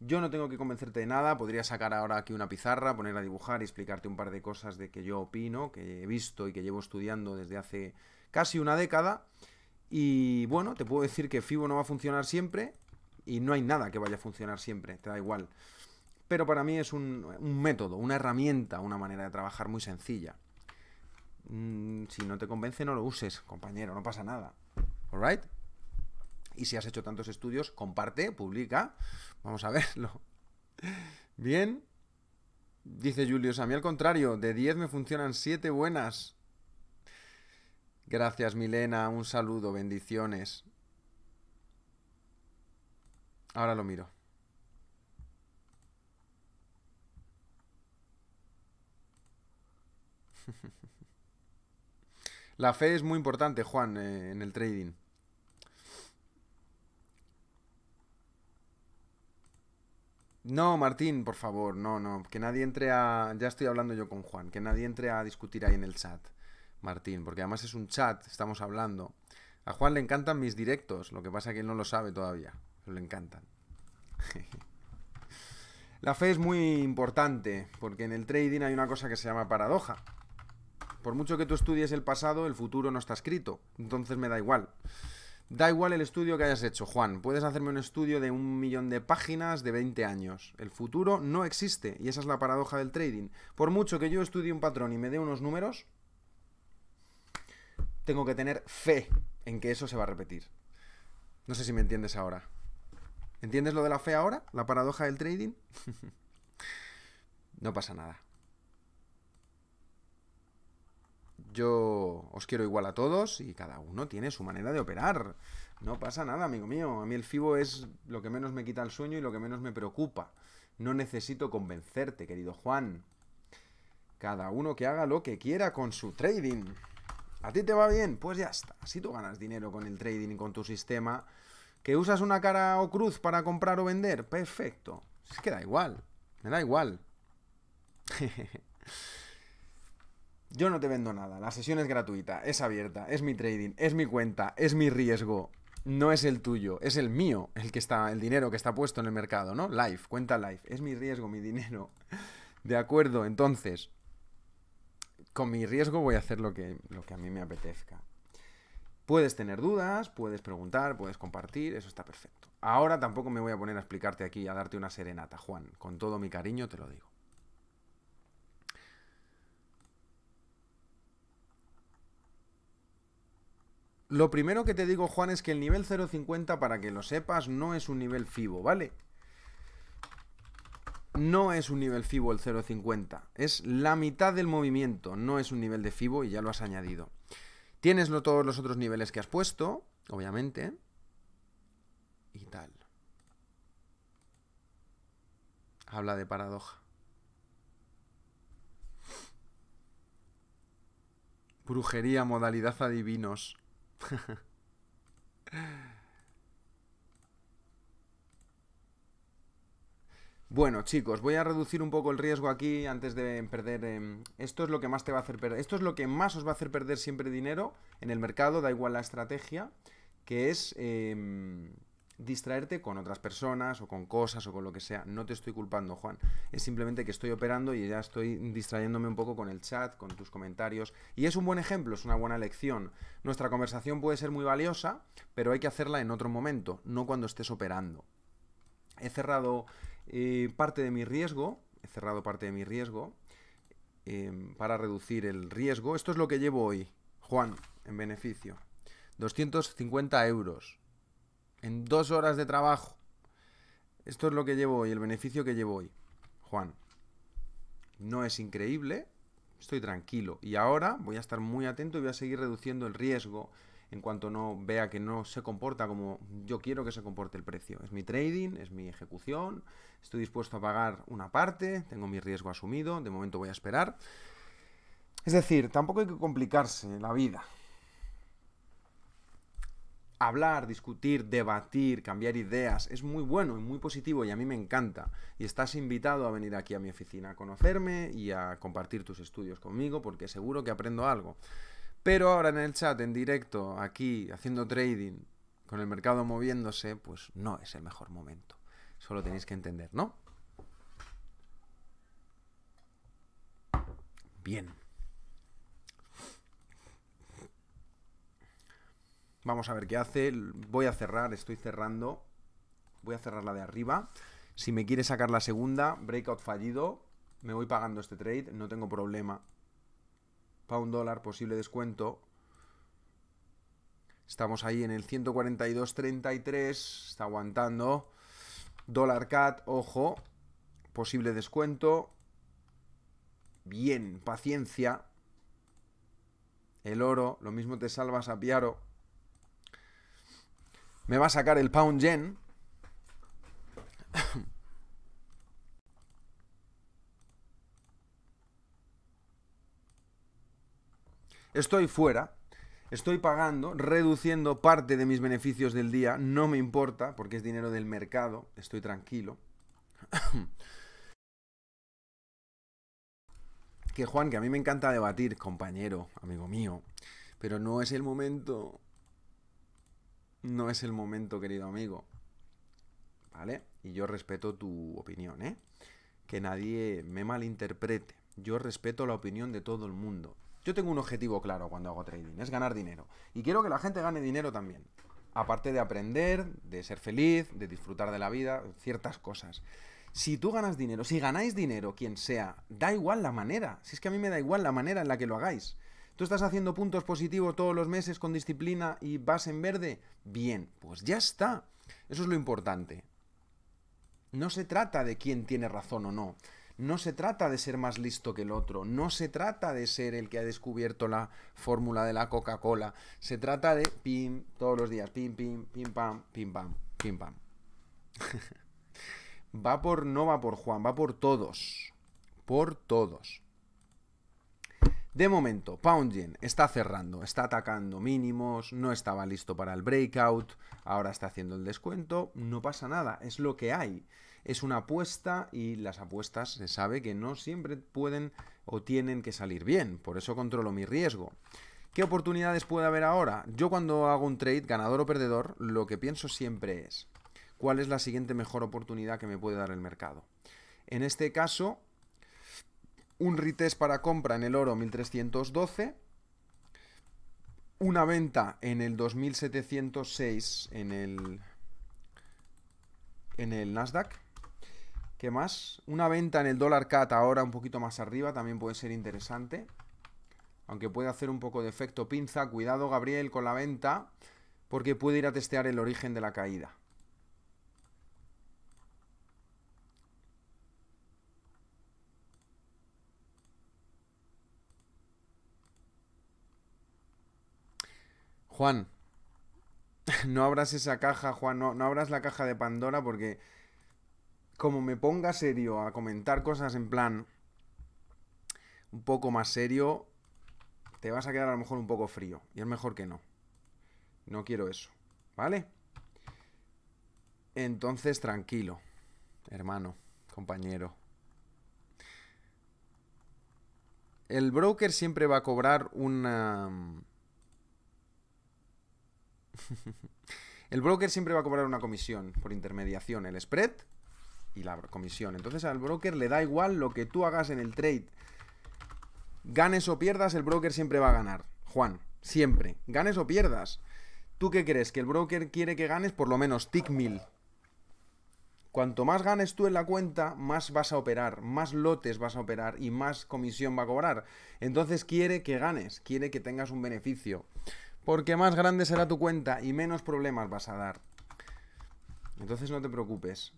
Yo no tengo que convencerte de nada, podría sacar ahora aquí una pizarra, poner a dibujar y explicarte un par de cosas de que yo opino, que he visto y que llevo estudiando desde hace casi una década. Y bueno, te puedo decir que FIBO no va a funcionar siempre y no hay nada que vaya a funcionar siempre, te da igual. Pero para mí es un, método, una herramienta, una manera de trabajar muy sencilla. Mm, si no te convence, no lo uses, compañero, no pasa nada. ¿Alright? Y si has hecho tantos estudios, comparte, publica. Vamos a verlo. Bien. Dice Julius, a mí al contrario, de 10 me funcionan 7 buenas. Gracias, Milena. Un saludo, bendiciones. Ahora lo miro. [laughs] La fe es muy importante, Juan, eh, en el trading. No, Martín, por favor, no, no. Que nadie entre a. Ya estoy hablando yo con Juan. Que nadie entre a discutir ahí en el chat, Martín. Porque además es un chat, estamos hablando. A Juan le encantan mis directos. Lo que pasa es que él no lo sabe todavía. Pero le encantan. [laughs] La fe es muy importante. Porque en el trading hay una cosa que se llama paradoja. Por mucho que tú estudies el pasado, el futuro no está escrito. Entonces me da igual. Da igual el estudio que hayas hecho, Juan. Puedes hacerme un estudio de un millón de páginas de 20 años. El futuro no existe y esa es la paradoja del trading. Por mucho que yo estudie un patrón y me dé unos números, tengo que tener fe en que eso se va a repetir. No sé si me entiendes ahora. ¿Entiendes lo de la fe ahora? ¿La paradoja del trading? [laughs] no pasa nada. Yo os quiero igual a todos y cada uno tiene su manera de operar. No pasa nada, amigo mío. A mí el FIBO es lo que menos me quita el sueño y lo que menos me preocupa. No necesito convencerte, querido Juan. Cada uno que haga lo que quiera con su trading. ¿A ti te va bien? Pues ya está. Si tú ganas dinero con el trading y con tu sistema, que usas una cara o cruz para comprar o vender, perfecto. Es que da igual. Me da igual. [laughs] Yo no te vendo nada, la sesión es gratuita, es abierta, es mi trading, es mi cuenta, es mi riesgo, no es el tuyo, es el mío, el que está, el dinero que está puesto en el mercado, ¿no? Life, cuenta life, es mi riesgo, mi dinero. [laughs] De acuerdo, entonces, con mi riesgo voy a hacer lo que, lo que a mí me apetezca. Puedes tener dudas, puedes preguntar, puedes compartir, eso está perfecto. Ahora tampoco me voy a poner a explicarte aquí, a darte una serenata, Juan. Con todo mi cariño te lo digo. Lo primero que te digo, Juan, es que el nivel 0.50, para que lo sepas, no es un nivel FIBO, ¿vale? No es un nivel FIBO el 0.50. Es la mitad del movimiento, no es un nivel de FIBO y ya lo has añadido. Tienes todos los otros niveles que has puesto, obviamente. Y tal. Habla de paradoja. Brujería, modalidad adivinos. [laughs] Bueno, chicos, voy a reducir un poco el riesgo aquí antes de perder. Em, esto es lo que más te va a hacer perder. Esto es lo que más os va a hacer perder siempre dinero en el mercado, da igual la estrategia, que es em, distraerte con otras personas o con cosas o con lo que sea. No te estoy culpando, Juan. Es simplemente que estoy operando y ya estoy distrayéndome un poco con el chat, con tus comentarios. Y es un buen ejemplo, es una buena lección. Nuestra conversación puede ser muy valiosa, pero hay que hacerla en otro momento, no cuando estés operando. He cerrado eh, parte de mi riesgo, he cerrado parte de mi riesgo eh, para reducir el riesgo. Esto es lo que llevo hoy, Juan, en beneficio. 250 euros en dos horas de trabajo. Esto es lo que llevo hoy, el beneficio que llevo hoy. Juan, no es increíble, estoy tranquilo. Y ahora voy a estar muy atento y voy a seguir reduciendo el riesgo en cuanto no vea que no se comporta como yo quiero que se comporte el precio. Es mi trading, es mi ejecución, estoy dispuesto a pagar una parte, tengo mi riesgo asumido, de momento voy a esperar. Es decir, tampoco hay que complicarse la vida hablar, discutir, debatir, cambiar ideas. Es muy bueno y muy positivo y a mí me encanta. Y estás invitado a venir aquí a mi oficina a conocerme y a compartir tus estudios conmigo porque seguro que aprendo algo. Pero ahora en el chat, en directo, aquí, haciendo trading, con el mercado moviéndose, pues no es el mejor momento. Solo tenéis que entender, ¿no? Bien. Vamos a ver qué hace. Voy a cerrar, estoy cerrando. Voy a cerrar la de arriba. Si me quiere sacar la segunda, breakout fallido. Me voy pagando este trade, no tengo problema. un dólar, posible descuento. Estamos ahí en el 142.33. Está aguantando. Dólar cat, ojo. Posible descuento. Bien, paciencia. El oro, lo mismo te salvas a Piaro me va a sacar el pound yen. Estoy fuera, estoy pagando, reduciendo parte de mis beneficios del día, no me importa porque es dinero del mercado, estoy tranquilo. [coughs] que Juan, que a mí me encanta debatir, compañero, amigo mío, pero no es el momento no es el momento, querido amigo. ¿Vale? Y yo respeto tu opinión, ¿eh? Que nadie me malinterprete. Yo respeto la opinión de todo el mundo. Yo tengo un objetivo claro cuando hago trading, es ganar dinero. Y quiero que la gente gane dinero también. Aparte de aprender, de ser feliz, de disfrutar de la vida, ciertas cosas. Si tú ganas dinero, si ganáis dinero, quien sea, da igual la manera. Si es que a mí me da igual la manera en la que lo hagáis. ¿Tú estás haciendo puntos positivos todos los meses con disciplina y vas en verde? Bien, pues ya está. Eso es lo importante. No se trata de quién tiene razón o no. No se trata de ser más listo que el otro. No se trata de ser el que ha descubierto la fórmula de la Coca-Cola. Se trata de pim, todos los días, pim, pim, pim, pam, pim, pam, pim, pam. [laughs] va por, no va por Juan, va por todos. Por todos. De momento, Poundgen está cerrando, está atacando mínimos, no estaba listo para el breakout, ahora está haciendo el descuento, no pasa nada, es lo que hay. Es una apuesta y las apuestas se sabe que no siempre pueden o tienen que salir bien, por eso controlo mi riesgo. ¿Qué oportunidades puede haber ahora? Yo cuando hago un trade, ganador o perdedor, lo que pienso siempre es, ¿cuál es la siguiente mejor oportunidad que me puede dar el mercado? En este caso, un retest para compra en el oro 1312, una venta en el 2706 en el en el Nasdaq. ¿Qué más? Una venta en el dólar cat ahora un poquito más arriba también puede ser interesante. Aunque puede hacer un poco de efecto pinza. Cuidado, Gabriel, con la venta. Porque puede ir a testear el origen de la caída. Juan, [laughs] no abras esa caja, Juan, no, abras la caja de Pandora porque como me ponga serio a comentar cosas en plan un poco más serio, te vas a quedar a lo mejor un poco frío. Y es mejor que no. No quiero eso. ¿Vale? Entonces, tranquilo, hermano, compañero. El broker siempre va a cobrar una, [laughs] el broker siempre va a cobrar una comisión por intermediación, el spread y la comisión. Entonces al broker le da igual lo que tú hagas en el trade. Ganes o pierdas, el broker siempre va a ganar. Juan, siempre. Ganes o pierdas. ¿Tú qué crees? ¿Que el broker quiere que ganes por lo menos tick mil? Cuanto más ganes tú en la cuenta, más vas a operar, más lotes vas a operar y más comisión va a cobrar. Entonces quiere que ganes, quiere que tengas un beneficio. Porque más grande será tu cuenta y menos problemas vas a dar. Entonces no te preocupes.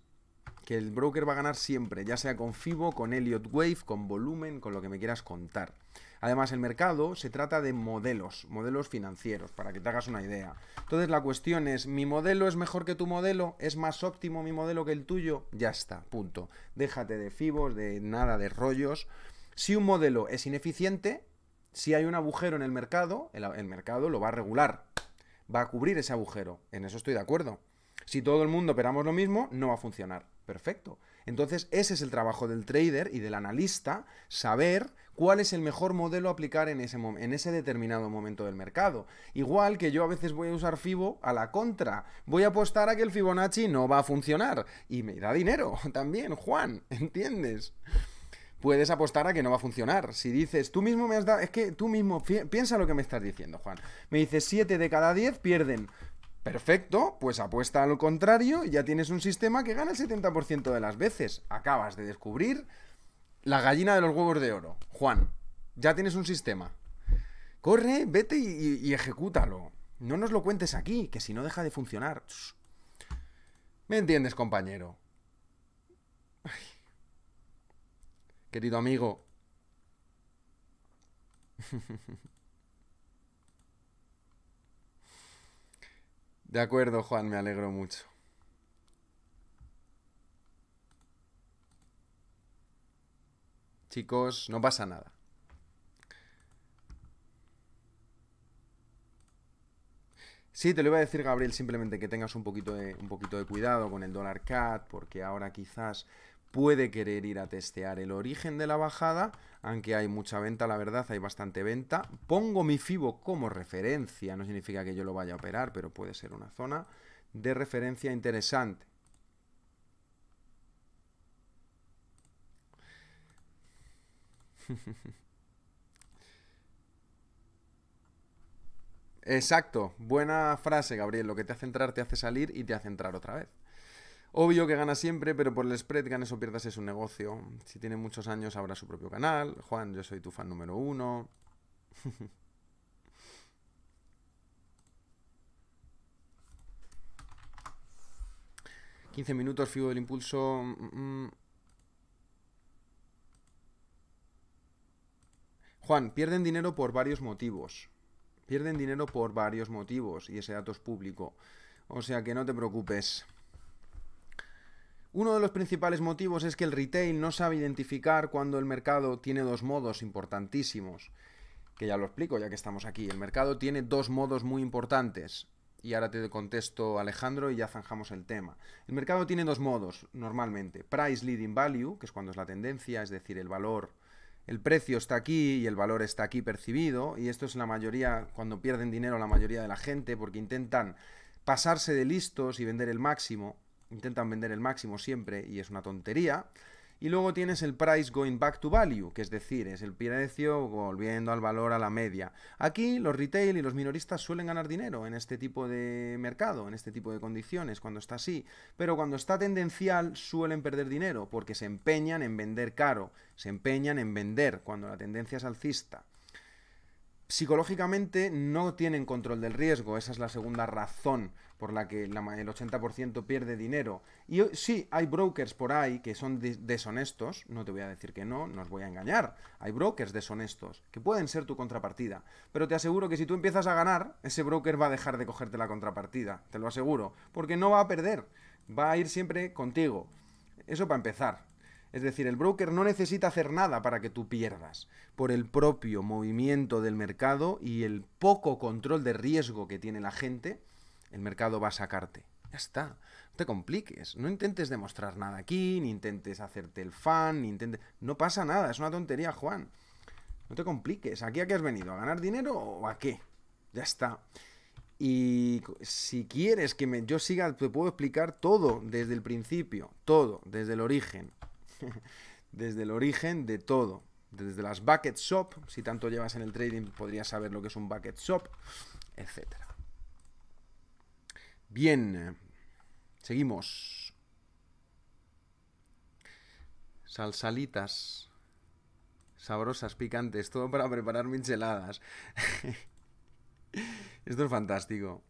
Que el broker va a ganar siempre, ya sea con FIBO, con Elliot Wave, con volumen, con lo que me quieras contar. Además, el mercado se trata de modelos, modelos financieros, para que te hagas una idea. Entonces la cuestión es, ¿mi modelo es mejor que tu modelo? ¿Es más óptimo mi modelo que el tuyo? Ya está, punto. Déjate de FIBOs, de nada de rollos. Si un modelo es ineficiente, si hay un agujero en el mercado, el, mercado lo va a regular, va a cubrir ese agujero. En eso estoy de acuerdo. Si todo el mundo operamos lo mismo, no va a funcionar. Perfecto. Entonces, ese es el trabajo del trader y del analista, saber cuál es el mejor modelo a aplicar en ese, en ese determinado momento del mercado. Igual que yo a veces voy a usar FIBO a la contra. Voy a apostar a que el Fibonacci no va a funcionar. Y me da dinero [laughs] también, Juan, ¿entiendes? puedes apostar a que no va a funcionar. Si dices, tú mismo me has dado, es que tú mismo, piensa lo que me estás diciendo, Juan. Me dices, 7 de cada 10 pierden. Perfecto, pues apuesta a lo contrario y ya tienes un sistema que gana el 70% de las veces. Acabas de descubrir la gallina de los huevos de oro. Juan, ya tienes un sistema. Corre, vete y, y ejecútalo. No nos lo cuentes aquí, que si no deja de funcionar. ¿Me entiendes, compañero? querido amigo. De acuerdo, Juan, me alegro mucho. Chicos, no pasa nada. Sí, te lo iba a decir, Gabriel, simplemente que tengas un poquito de, un poquito de cuidado con el dólar CAT, porque ahora quizás puede querer ir a testear el origen de la bajada, aunque hay mucha venta, la verdad, hay bastante venta. Pongo mi FIBO como referencia, no significa que yo lo vaya a operar, pero puede ser una zona de referencia interesante. [laughs] Exacto, buena frase, Gabriel. Lo que te hace entrar te hace salir y te hace entrar otra vez. Obvio que gana siempre, pero por el spread, ganes o pierdas, es un negocio. Si tiene muchos años, habrá su propio canal. Juan, yo soy tu fan número uno. ¿15 [laughs] minutos, fijo del Impulso? Mm, mm. Juan, pierden dinero por varios motivos. Pierden dinero por varios motivos y ese dato es público. O sea que no te preocupes. Uno de los principales motivos es que el retail no sabe identificar cuando el mercado tiene dos modos importantísimos, que ya lo explico ya que estamos aquí. El mercado tiene dos modos muy importantes. Y ahora te contesto Alejandro y ya zanjamos el tema. El mercado tiene dos modos normalmente. Price leading value, que es cuando es la tendencia, es decir, el valor, el precio está aquí y el valor está aquí percibido. Y esto es la mayoría, cuando pierden dinero la mayoría de la gente, porque intentan pasarse de listos y vender el máximo intentan vender el máximo siempre y es una tontería. Y luego tienes el price going back to value, que es decir, es el precio volviendo al valor a la media. Aquí los retail y los minoristas suelen ganar dinero en este tipo de mercado, en este tipo de condiciones, cuando está así. Pero cuando está tendencial suelen perder dinero porque se empeñan en vender caro, se empeñan en vender cuando la tendencia es alcista. Psicológicamente no tienen control del riesgo, esa es la segunda razón por la que el 80% pierde dinero. Y sí, hay brokers por ahí que son deshonestos, no te voy a decir que no, no os voy a engañar. Hay brokers deshonestos que pueden ser tu contrapartida, pero te aseguro que si tú empiezas a ganar, ese broker va a dejar de cogerte la contrapartida, te lo aseguro, porque no va a perder, va a ir siempre contigo. Eso para empezar. Es decir, el broker no necesita hacer nada para que tú pierdas por el propio movimiento del mercado y el poco control de riesgo que tiene la gente, el mercado va a sacarte. Ya está, no te compliques, no intentes demostrar nada aquí, ni intentes hacerte el fan, ni intentes... No pasa nada, es una tontería, Juan. No te compliques, ¿aquí a qué has venido? ¿A ganar dinero o a qué? Ya está. Y si quieres que me, yo siga, te puedo explicar todo desde el principio, todo, desde el origen, [laughs] desde el origen de todo. Desde las bucket shop, si tanto llevas en el trading podrías saber lo que es un bucket shop, etc. Bien, seguimos. Salsalitas sabrosas, picantes, todo para preparar micheladas. [laughs] Esto es fantástico.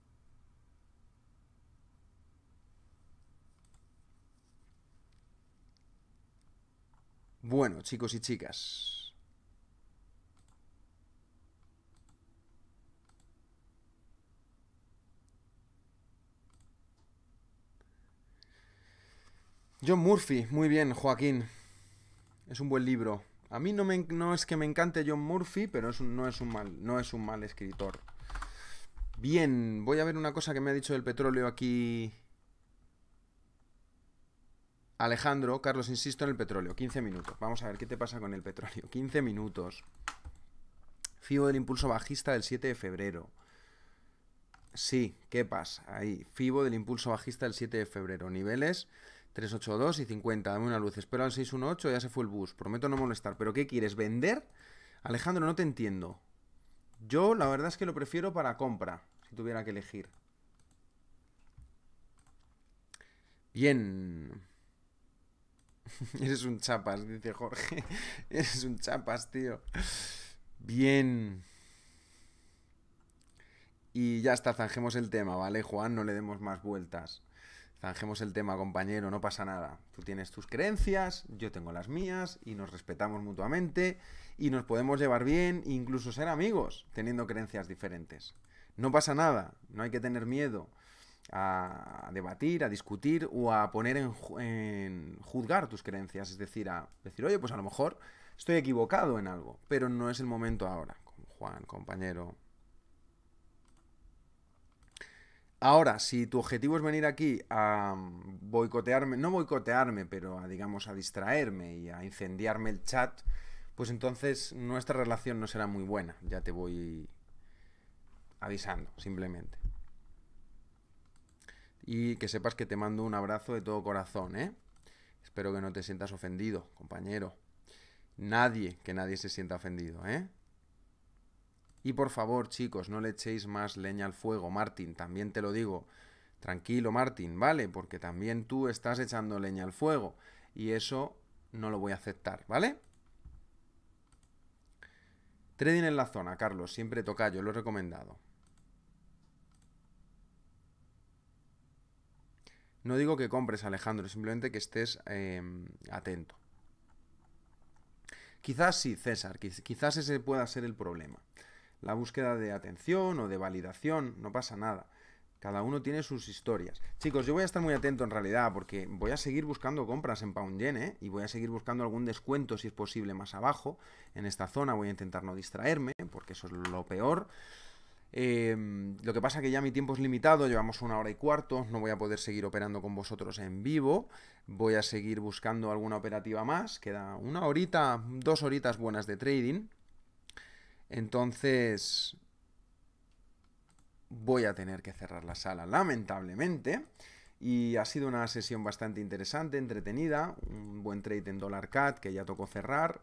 Bueno, chicos y chicas. John Murphy, muy bien, Joaquín. Es un buen libro. A mí no, me, es que me encante John Murphy, pero no, es un mal, no es un mal escritor. Bien, voy a ver una cosa que me ha dicho el petróleo aquí Alejandro, Carlos, insisto en el petróleo, 15 minutos. Vamos a ver qué te pasa con el petróleo. 15 minutos. Fibo del impulso bajista del 7 de febrero. Sí, ¿qué pasa? Ahí, FIBO del impulso bajista del 7 de febrero. Niveles 382 y 50. Dame una luz. Espero al 618, ya se fue el bus. Prometo no molestar. ¿Pero qué quieres? ¿Vender? Alejandro, no te entiendo. Yo la verdad es que lo prefiero para compra, si tuviera que elegir. Bien. [laughs] Eres un chapas, dice Jorge. [laughs] Eres un chapas, tío. Bien. Y ya está, zanjemos el tema, ¿vale, Juan? No le demos más vueltas. Zanjemos el tema, compañero, no pasa nada. Tú tienes tus creencias, yo tengo las mías, y nos respetamos mutuamente, y nos podemos llevar bien, incluso ser amigos, teniendo creencias diferentes. No pasa nada, no hay que tener miedo a debatir, a discutir o a poner en, juzgar tus creencias. Es decir, a decir, oye, pues a lo mejor estoy equivocado en algo, pero no es el momento ahora. Juan, compañero. Ahora, si tu objetivo es venir aquí a boicotearme, no boicotearme, pero a, digamos, a distraerme y a incendiarme el chat, pues entonces nuestra relación no será muy buena. Ya te voy avisando, simplemente y que sepas que te mando un abrazo de todo corazón, ¿eh? Espero que no te sientas ofendido, compañero. Nadie, que nadie se sienta ofendido, ¿eh? Y por favor, chicos, no le echéis más leña al fuego, Martín, también te lo digo. Tranquilo, Martín, ¿vale? Porque también tú estás echando leña al fuego y eso no lo voy a aceptar, ¿vale? Trading en la zona, Carlos, siempre toca, yo lo he recomendado. No digo que compres, Alejandro, simplemente que estés em, atento. Quizás sí, César, quizás ese pueda ser el problema. La búsqueda de atención o de validación, no pasa nada. Cada uno tiene sus historias. Chicos, yo voy a estar muy atento en realidad porque voy a seguir buscando compras en Pound ¿eh? y voy a seguir buscando algún descuento si es posible más abajo. En esta zona voy a intentar no distraerme porque eso es lo peor. Em, lo que pasa que ya mi tiempo es limitado, llevamos una hora y cuarto, no voy a poder seguir operando con vosotros en vivo, voy a seguir buscando alguna operativa más, queda una horita, dos horitas buenas de trading, entonces voy a tener que cerrar la sala, lamentablemente. Y ha sido una sesión bastante interesante, entretenida, un buen trade en dólar cat que ya tocó cerrar.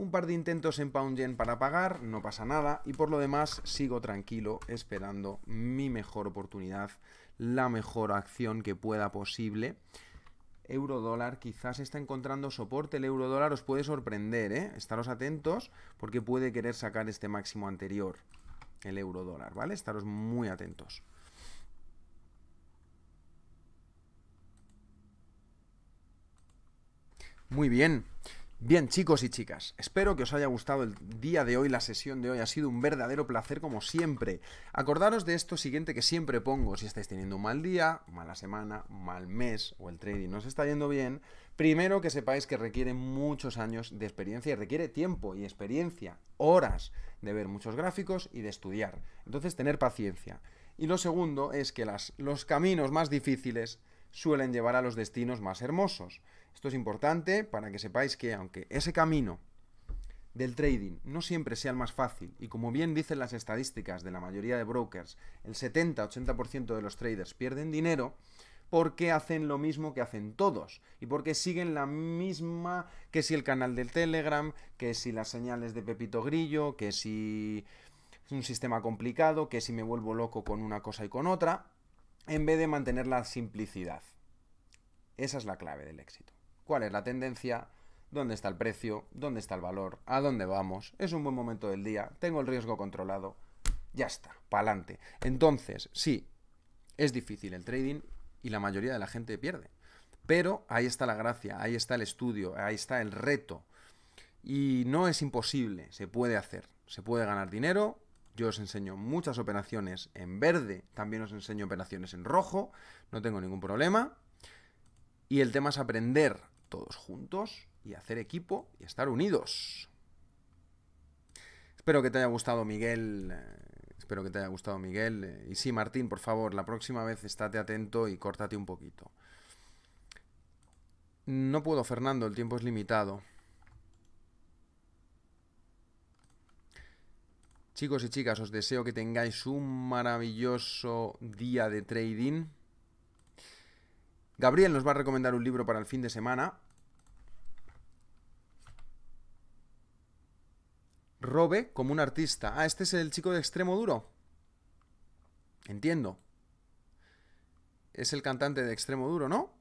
Un par de intentos en PoundGen para pagar, no pasa nada. Y por lo demás, sigo tranquilo esperando mi mejor oportunidad, la mejor acción que pueda posible. eurodólar quizás está encontrando soporte. El euro dólar os puede sorprender, ¿eh? Estaros atentos porque puede querer sacar este máximo anterior, el euro dólar, ¿vale? Estaros muy atentos. Muy bien. Bien, chicos y chicas, espero que os haya gustado el día de hoy, la sesión de hoy. Ha sido un verdadero placer, como siempre. Acordaros de esto siguiente que siempre pongo: si estáis teniendo un mal día, mala semana, mal mes o el trading no se está yendo bien, primero que sepáis que requiere muchos años de experiencia y requiere tiempo y experiencia, horas de ver muchos gráficos y de estudiar. Entonces, tener paciencia. Y lo segundo es que las, los caminos más difíciles suelen llevar a los destinos más hermosos. Esto es importante para que sepáis que aunque ese camino del trading no siempre sea el más fácil, y como bien dicen las estadísticas de la mayoría de brokers, el 70-80% de los traders pierden dinero porque hacen lo mismo que hacen todos y porque siguen la misma que si el canal del Telegram, que si las señales de Pepito Grillo, que si es un sistema complicado, que si me vuelvo loco con una cosa y con otra, en vez de mantener la simplicidad. Esa es la clave del éxito cuál es la tendencia, dónde está el precio, dónde está el valor, a dónde vamos, es un buen momento del día, tengo el riesgo controlado, ya está, pa'lante. Entonces, sí, es difícil el trading y la mayoría de la gente pierde. Pero ahí está la gracia, ahí está el estudio, ahí está el reto. Y no es imposible, se puede hacer, se puede ganar dinero. Yo os enseño muchas operaciones en verde, también os enseño operaciones en rojo, no tengo ningún problema. Y el tema es aprender todos juntos y hacer equipo y estar unidos. Espero que te haya gustado, Miguel. Eh, espero que te haya gustado, Miguel. Y sí, Martín, por favor, la próxima vez estate atento y córtate un poquito. No puedo, Fernando, el tiempo es limitado. Chicos y chicas, os deseo que tengáis un maravilloso día de trading. Gabriel nos va a recomendar un libro para el fin de semana. Robe como un artista. Ah, este es el chico de extremo duro. Entiendo. Es el cantante de extremo duro, ¿no?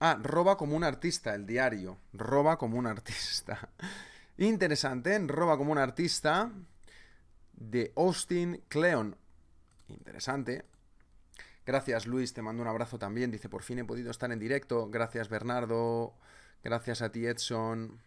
Ah, roba como un artista, el diario. Roba como un artista. [laughs] Interesante, en roba como un artista de Austin Cleon. Interesante. Gracias Luis, te mando un abrazo también. Dice, por fin he podido estar en directo. Gracias Bernardo. Gracias a ti Edson.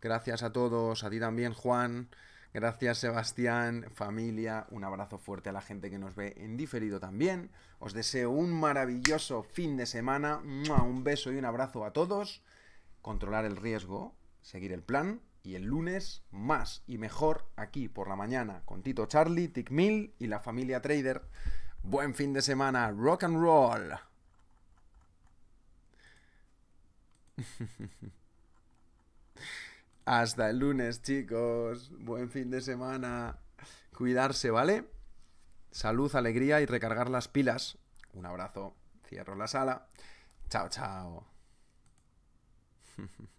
Gracias a todos. A ti también Juan. Gracias Sebastián, familia, un abrazo fuerte a la gente que nos ve en diferido también. Os deseo un maravilloso fin de semana, un beso y un abrazo a todos. Controlar el riesgo, seguir el plan y el lunes más y mejor aquí por la mañana con Tito Charlie, Tic Mil y la familia Trader. Buen fin de semana, rock and roll. [laughs] Hasta el lunes, chicos. Buen fin de semana. Cuidarse, ¿vale? Salud, alegría y recargar las pilas. Un abrazo. Cierro la sala. Chao, chao. [laughs]